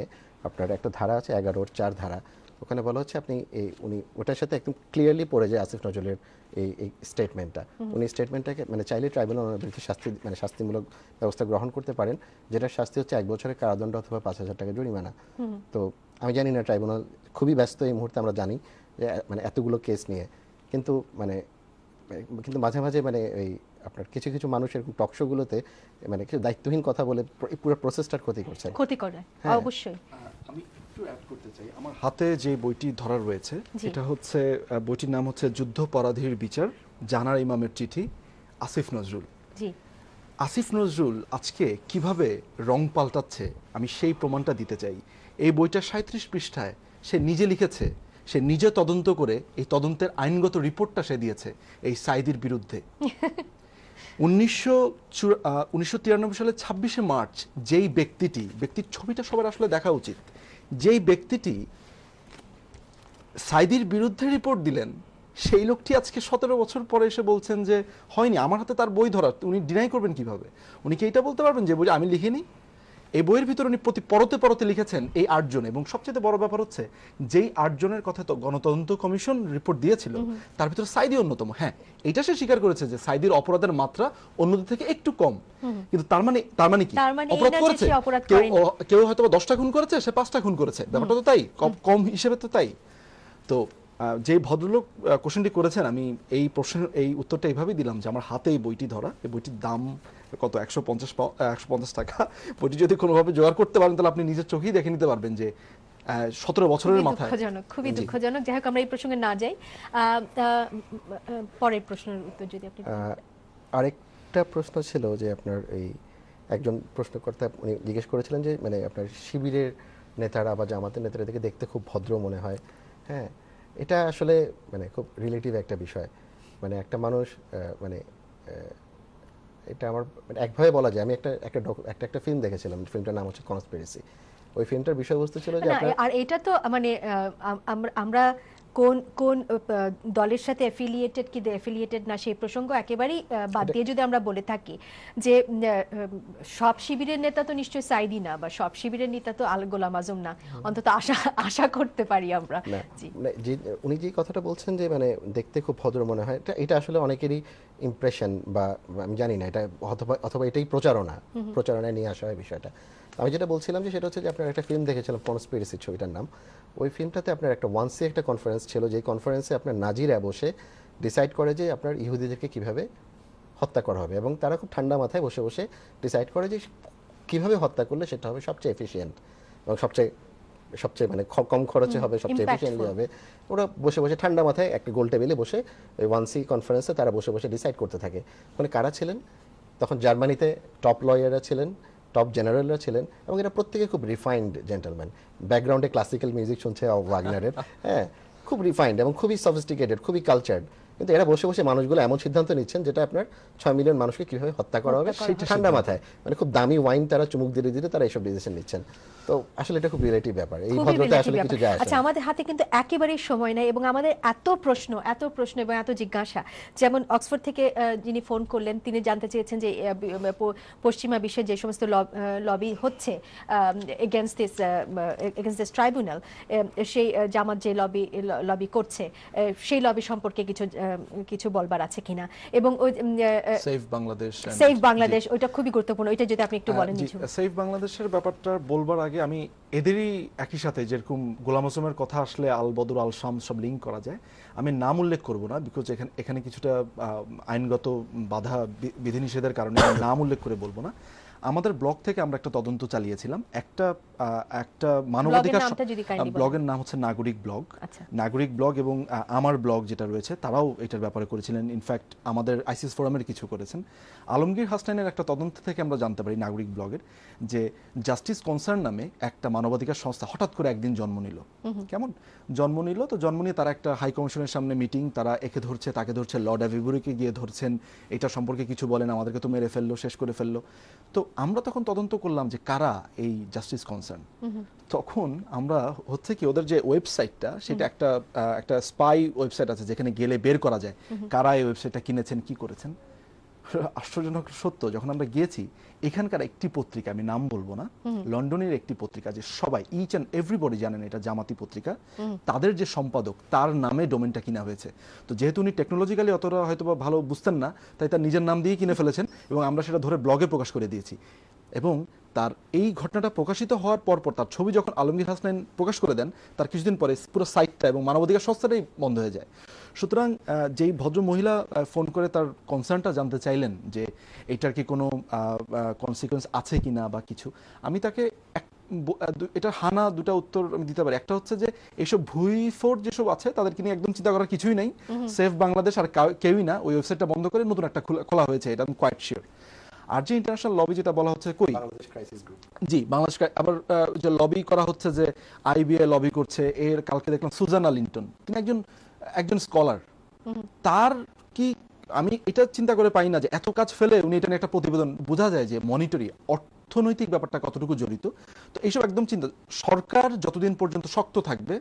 আপনার একটা ধারা আছে এগারোর চার ধারা ওখানে বলা হচ্ছে আপনি এই উনি ওটার সাথে একদম ক্লিয়ারলি পড়ে যায় আসিফ নজরুলের এই এই স্টেটমেন্টটা উনি স্টেটমেন্টটাকে মানে চাইলে ট্রাইব্যুনাল ওনার বিরুদ্ধে শাস্তি মানে শাস্তিমূলক ব্যবস্থা গ্রহণ করতে পারেন যেটা শাস্তি হচ্ছে এক বছরের কারাদণ্ড অথবা পাঁচ হাজার টাকা জরিমানা তো আমি জানি না ট্রাইব্যুনাল খুবই ব্যস্ত এই মুহূর্তে আমরা জানি যে মানে এতগুলো কেস নিয়ে কিন্তু মানে কিন্তু মাঝে মাঝে মানে এই আপনার কিছু কিছু মানুষ এরকম টকশোগুলোতে মানে কিছু দায়িত্বহীন কথা বলে পুরো প্রসেসটার ক্ষতি করছে ক্ষতি করে হ্যাঁ। অবশ্যই একটু অ্যাড করতে চাই আমার হাতে যে বইটি ধরা রয়েছে এটা হচ্ছে বইটির নাম হচ্ছে যুদ্ধপরাধীর বিচার জানার ইমামের চিঠি আসিফ নজরুল আসিফ নজরুল আজকে কিভাবে রং পাল্টাচ্ছে আমি সেই প্রমাণটা দিতে চাই এই বইটা সাঁত্রিশ পৃষ্ঠায় সে নিজে লিখেছে সে নিজে তদন্ত করে এই তদন্তের আইনগত রিপোর্টটা সে দিয়েছে এই সাইদির বিরুদ্ধে উনিশশো উনিশশো সালে ছাব্বিশে মার্চ যেই ব্যক্তিটি ব্যক্তির ছবিটা সবার আসলে দেখা উচিত যেই ব্যক্তিটি সাইদির বিরুদ্ধে রিপোর্ট দিলেন সেই লোকটি আজকে সতেরো বছর পরে এসে বলছেন যে হয়নি আমার হাতে তার বই ধরা উনি ডিনাই করবেন কিভাবে উনি কি এটা বলতে পারবেন যে বই আমি লিখিনি এই বইয়ের ভিতরে উনি প্রতি পরতে পরতে লিখেছেন এই আটজন এবং সবচেয়ে বড় ব্যাপার হচ্ছে যেই আটজনের কথা তো গণতন্ত্র কমিশন রিপোর্ট দিয়েছিল তার ভিতরে সাইদি অন্যতম হ্যাঁ এটা সে স্বীকার করেছে যে সাইদির অপরাধের মাত্রা অন্যদের থেকে একটু কম কিন্তু তার মানে তার মানে কি মানে অপরাধ করেছে কেউ হয়তো দশটা খুন করেছে সে পাঁচটা খুন করেছে ব্যাপারটা তো তাই কম হিসেবে তো তাই তো যে ভদ্রলোক কোশ্চেনটি করেছেন আমি এই প্রশ্নের এই উত্তরটা এইভাবেই দিলাম যে আমার হাতে এই বইটি ধরা এই বইটির দাম কত একশো পঞ্চাশ একশো পঞ্চাশ টাকা বইটি যদি কোনোভাবে জোগাড় করতে পারেন তাহলে আপনি নিজের চোখেই দেখে নিতে পারবেন যে সতেরো বছরের মাথায় দুঃখজনক খুবই দুঃখজনক যাই হোক আমরা এই প্রসঙ্গে না যাই পরের প্রশ্নের উত্তর যদি আপনি আরেকটা প্রশ্ন ছিল যে আপনার এই একজন প্রশ্নকর্তা উনি জিজ্ঞেস করেছিলেন যে মানে আপনার শিবিরের নেতারা বা জামাতের নেতাদেরকে দেখতে খুব ভদ্র মনে হয় হ্যাঁ এটা আসলে মানে খুব রিলেটিভ একটা বিষয় মানে একটা মানুষ মানে এটা আমার মানে একভাবে বলা যায় আমি একটা একটা একটা একটা ফিল্ম দেখেছিলাম ফিল্মটার নাম হচ্ছে কনস্পিরেসি ওই ফিল্মটার বিষয়বস্তু ছিল যে আর এটা তো মানে আমরা কোন কোন দলের সাথে অ্যাফিলিয়েটেড কি অ্যাফিলিয়েটেড না সেই প্রসঙ্গ একেবারেই বাদ দিয়ে যদি আমরা বলে থাকি যে সব শিবিরের নেতা তো নিশ্চয়ই সাইদি না বা সব শিবিরের নেতা তো আল গোলাম আজম না অন্তত আশা আশা করতে পারি আমরা জি উনি যে কথাটা বলছেন যে মানে দেখতে খুব ভদ্র মনে হয় এটা আসলে অনেকেরই ইমপ্রেশন বা আমি জানি না এটা অথবা অথবা এটাই প্রচারণা প্রচারণায় নিয়ে আসা হয় বিষয়টা আমি যেটা বলছিলাম যে সেটা হচ্ছে যে আপনার একটা ফিল্ম দেখেছিলাম কনস্পিরেসি ছবিটার নাম ওই ফিল্মটাতে আপনার একটা ওয়ানসি একটা কনফারেন্স ছিল যে কনফারেন্সে আপনার নাজিরা বসে ডিসাইড করে যে আপনার ইহুদিদেরকে কিভাবে হত্যা করা হবে এবং তারা খুব ঠান্ডা মাথায় বসে বসে ডিসাইড করে যে কীভাবে হত্যা করলে সেটা হবে সবচেয়ে এফিসিয়েন্ট এবং সবচেয়ে সবচেয়ে মানে কম খরচে হবে সবচেয়ে এফিসিয়েন্টলি হবে ওরা বসে বসে ঠান্ডা মাথায় একটা গোল টেবিলে বসে ওই ওয়ানসি কনফারেন্সে তারা বসে বসে ডিসাইড করতে থাকে মানে কারা ছিলেন তখন জার্মানিতে টপ লয়াররা ছিলেন টপ জেনারেলরা ছিলেন এবং এটা প্রত্যেকে খুব রিফাইন্ড জেন্টেলম্যান ব্যাকগ্রাউন্ডে ক্লাসিক্যাল মিউজিক শুনছে ওয়াগনারের হ্যাঁ খুব রিফাইন্ড এবং খুবই সফিস্টিকেটেড খুবই কালচার্ড কিন্তু এরা বসে বসে মানুষগুলো এমন সিদ্ধান্ত নিচ্ছেন যেটা আপনার ছয় মিলিয়ন মানুষকে কিভাবে হত্যা করা হবে সেটা ঠান্ডা মাথায় মানে খুব দামি ওয়াইন তারা চুমুক দিলে দিলে তারা এইসব ডিসিশন নিচ্ছেন তো আসলে এটা খুব রিলেটিভ ব্যাপার এই ভদ্রতা আসলে কিছু যায় আচ্ছা আমাদের হাতে কিন্তু সময় নাই এবং আমাদের এত প্রশ্ন এত প্রশ্ন এবং এত জিজ্ঞাসা যেমন অক্সফোর্ড থেকে যিনি ফোন করলেন তিনি জানতে চেয়েছেন যে পশ্চিমা বিশ্বে যে সমস্ত লবি হচ্ছে against this against this tribunal সেই জামাত যে লবি লবি করছে সেই লবি সম্পর্কে কিছু কিছু বলবার আছে কিনা এবং সেফ বাংলাদেশ সেফ বাংলাদেশ ওইটা খুবই গুরুত্বপূর্ণ ওইটা যদি আপনি একটু বলেন সেফ বাংলাদেশের ব্যাপারটা বলবার আগে আমি এদেরই একই সাথে যেরকম গোলাম আসমের কথা আসলে আল বদর আল শাম সব লিঙ্ক করা যায় আমি নাম উল্লেখ করব না বিকজ এখানে এখানে কিছুটা আইনগত বাধা বিধিনিষেধের কারণে নাম উল্লেখ করে বলবো না আমাদের ব্লগ থেকে আমরা একটা তদন্ত চালিয়েছিলাম একটা একটা মানবাধিকার ব্লগের নাম হচ্ছে নাগরিক ব্লগ আচ্ছা। নাগরিক ব্লগ এবং আমার ব্লগ যেটা রয়েছে তারাও এটার ব্যাপারে করেছিলেন ইনফ্যাক্ট আমাদের আইসিস ফোরামের কিছু করেছেন আলমগীর হাসনাইনের একটা তদন্ত থেকে আমরা জানতে পারি নাগরিক ব্লগের যে জাস্টিস কনসার্ন নামে একটা মানবাধিকার সংস্থা হঠাৎ করে একদিন জন্ম নিল কেমন জন্ম নিল তো জন্ম নিয়ে তারা একটা হাই কমিশনের সামনে মিটিং তারা একে ধরছে তাকে ধরছে লর্ড অ্যাভিবুরিকে গিয়ে ধরছেন এটা সম্পর্কে কিছু বলেন আমাদেরকে তো মেরে ফেললো শেষ করে ফেললো তো আমরা তখন তদন্ত করলাম যে কারা এই জাস্টিস কনসার্ন তখন আমরা হচ্ছে কি ওদের যে ওয়েবসাইটটা সেটা একটা একটা স্পাই ওয়েবসাইট আছে যেখানে গেলে বের করা যায় কারা এই ওয়েবসাইটটা কিনেছেন কি করেছেন আশ্চর্যজনক সত্য যখন আমরা গিয়েছি এখানকার একটি পত্রিকা আমি নাম বলবো না লন্ডনের একটি পত্রিকা যে সবাই ইচ অ্যান্ড এভরিবডি জানেন এটা জামাতি পত্রিকা তাদের যে সম্পাদক তার নামে ডোমেনটা কিনা হয়েছে তো যেহেতু উনি টেকনোলজিক্যালি অতটা হয়তো বা ভালো বুঝতেন না তাই তার নিজের নাম দিয়ে কিনে ফেলেছেন এবং আমরা সেটা ধরে ব্লগে প্রকাশ করে দিয়েছি এবং তার এই ঘটনাটা প্রকাশিত হওয়ার পর পর তার ছবি যখন আলমগীর হাসনাইন প্রকাশ করে দেন তার কিছুদিন পরে পুরো সাইটটা এবং মানবাধিকার সংস্থাটাই বন্ধ হয়ে যায় সুতরাং যেই ভদ্র মহিলা ফোন করে তার কনসার্নটা জানতে চাইলেন যে এটার কি কোনো কনসিকোয়েন্স আছে কি না বা কিছু আমি তাকে এক এটা হানা দুটা উত্তর আমি দিতে পারি একটা হচ্ছে যে এসব ভুইফোর যেসব আছে তাদেরকে নিয়ে একদম চিন্তা করার কিছুই নাই সেফ বাংলাদেশ আর কেউই না ওই ওয়েবসাইটটা বন্ধ করে নতুন একটা খোলা হয়েছে এটা আমি কোয়াইট শিওর আর যে ইন্টারন্যাশনাল লবি যেটা বলা হচ্ছে কই জি বাংলাদেশ আবার যে লবি করা হচ্ছে যে আইবিএ লবি করছে এর কালকে দেখলাম সুজানা লিন্টন তিনি একজন একজন স্কলার তার কি আমি এটা চিন্তা করে পাই না যে এত কাজ ফেলে উনি এটা একটা প্রতিবেদন বোঝা যায় যে মনিটরি অর্থনৈতিক ব্যাপারটা কতটুকু জড়িত তো এইসব একদম চিন্তা সরকার যতদিন পর্যন্ত শক্ত থাকবে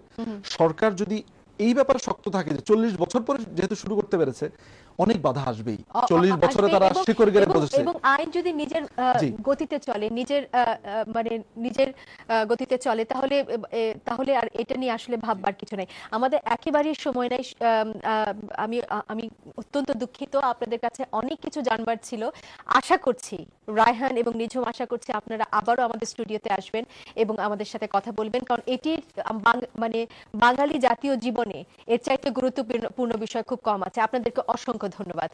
সরকার যদি এই ব্যাপারে শক্ত থাকে যে চল্লিশ বছর পরে যেহেতু শুরু করতে পেরেছে অনেক বাধা আসবেই চল্লিশ বছরে তারা শিকড় গেলে বলেছে এবং আইন যদি নিজের গতিতে চলে নিজের মানে নিজের গতিতে চলে তাহলে তাহলে আর এটা নিয়ে আসলে ভাববার কিছু নাই আমাদের একেবারে সময় নাই আমি আমি অত্যন্ত দুঃখিত আপনাদের কাছে অনেক কিছু জানবার ছিল আশা করছি রায়হান এবং নিঝুম আশা করছি আপনারা আবারও আমাদের স্টুডিওতে আসবেন এবং আমাদের সাথে কথা বলবেন কারণ এটি মানে বাঙালি জাতীয় জীবনে এর চাইতে গুরুত্বপূর্ণ বিষয় খুব কম আছে আপনাদেরকে অসংখ্য ধন্যবাদ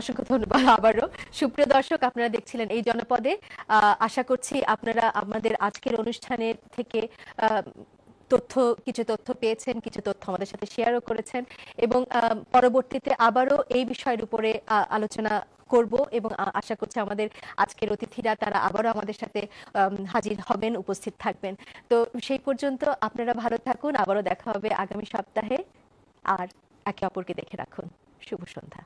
অসংখ্য ধন্যবাদ আবারও সুপ্রিয় দর্শক আপনারা দেখছিলেন এই জনপদে আশা করছি আপনারা আমাদের আজকের অনুষ্ঠানের থেকে তথ্য কিছু তথ্য পেয়েছেন কিছু তথ্য আমাদের সাথে শেয়ারও করেছেন এবং পরবর্তীতে আবারও এই বিষয়ের উপরে আলোচনা করব এবং আশা করছি আমাদের আজকের অতিথিরা তারা আবারও আমাদের সাথে হাজির হবেন উপস্থিত থাকবেন তো সেই পর্যন্ত আপনারা ভালো থাকুন আবারও দেখা হবে আগামী সপ্তাহে আর একে অপরকে দেখে রাখুন শুভ সন্ধ্যা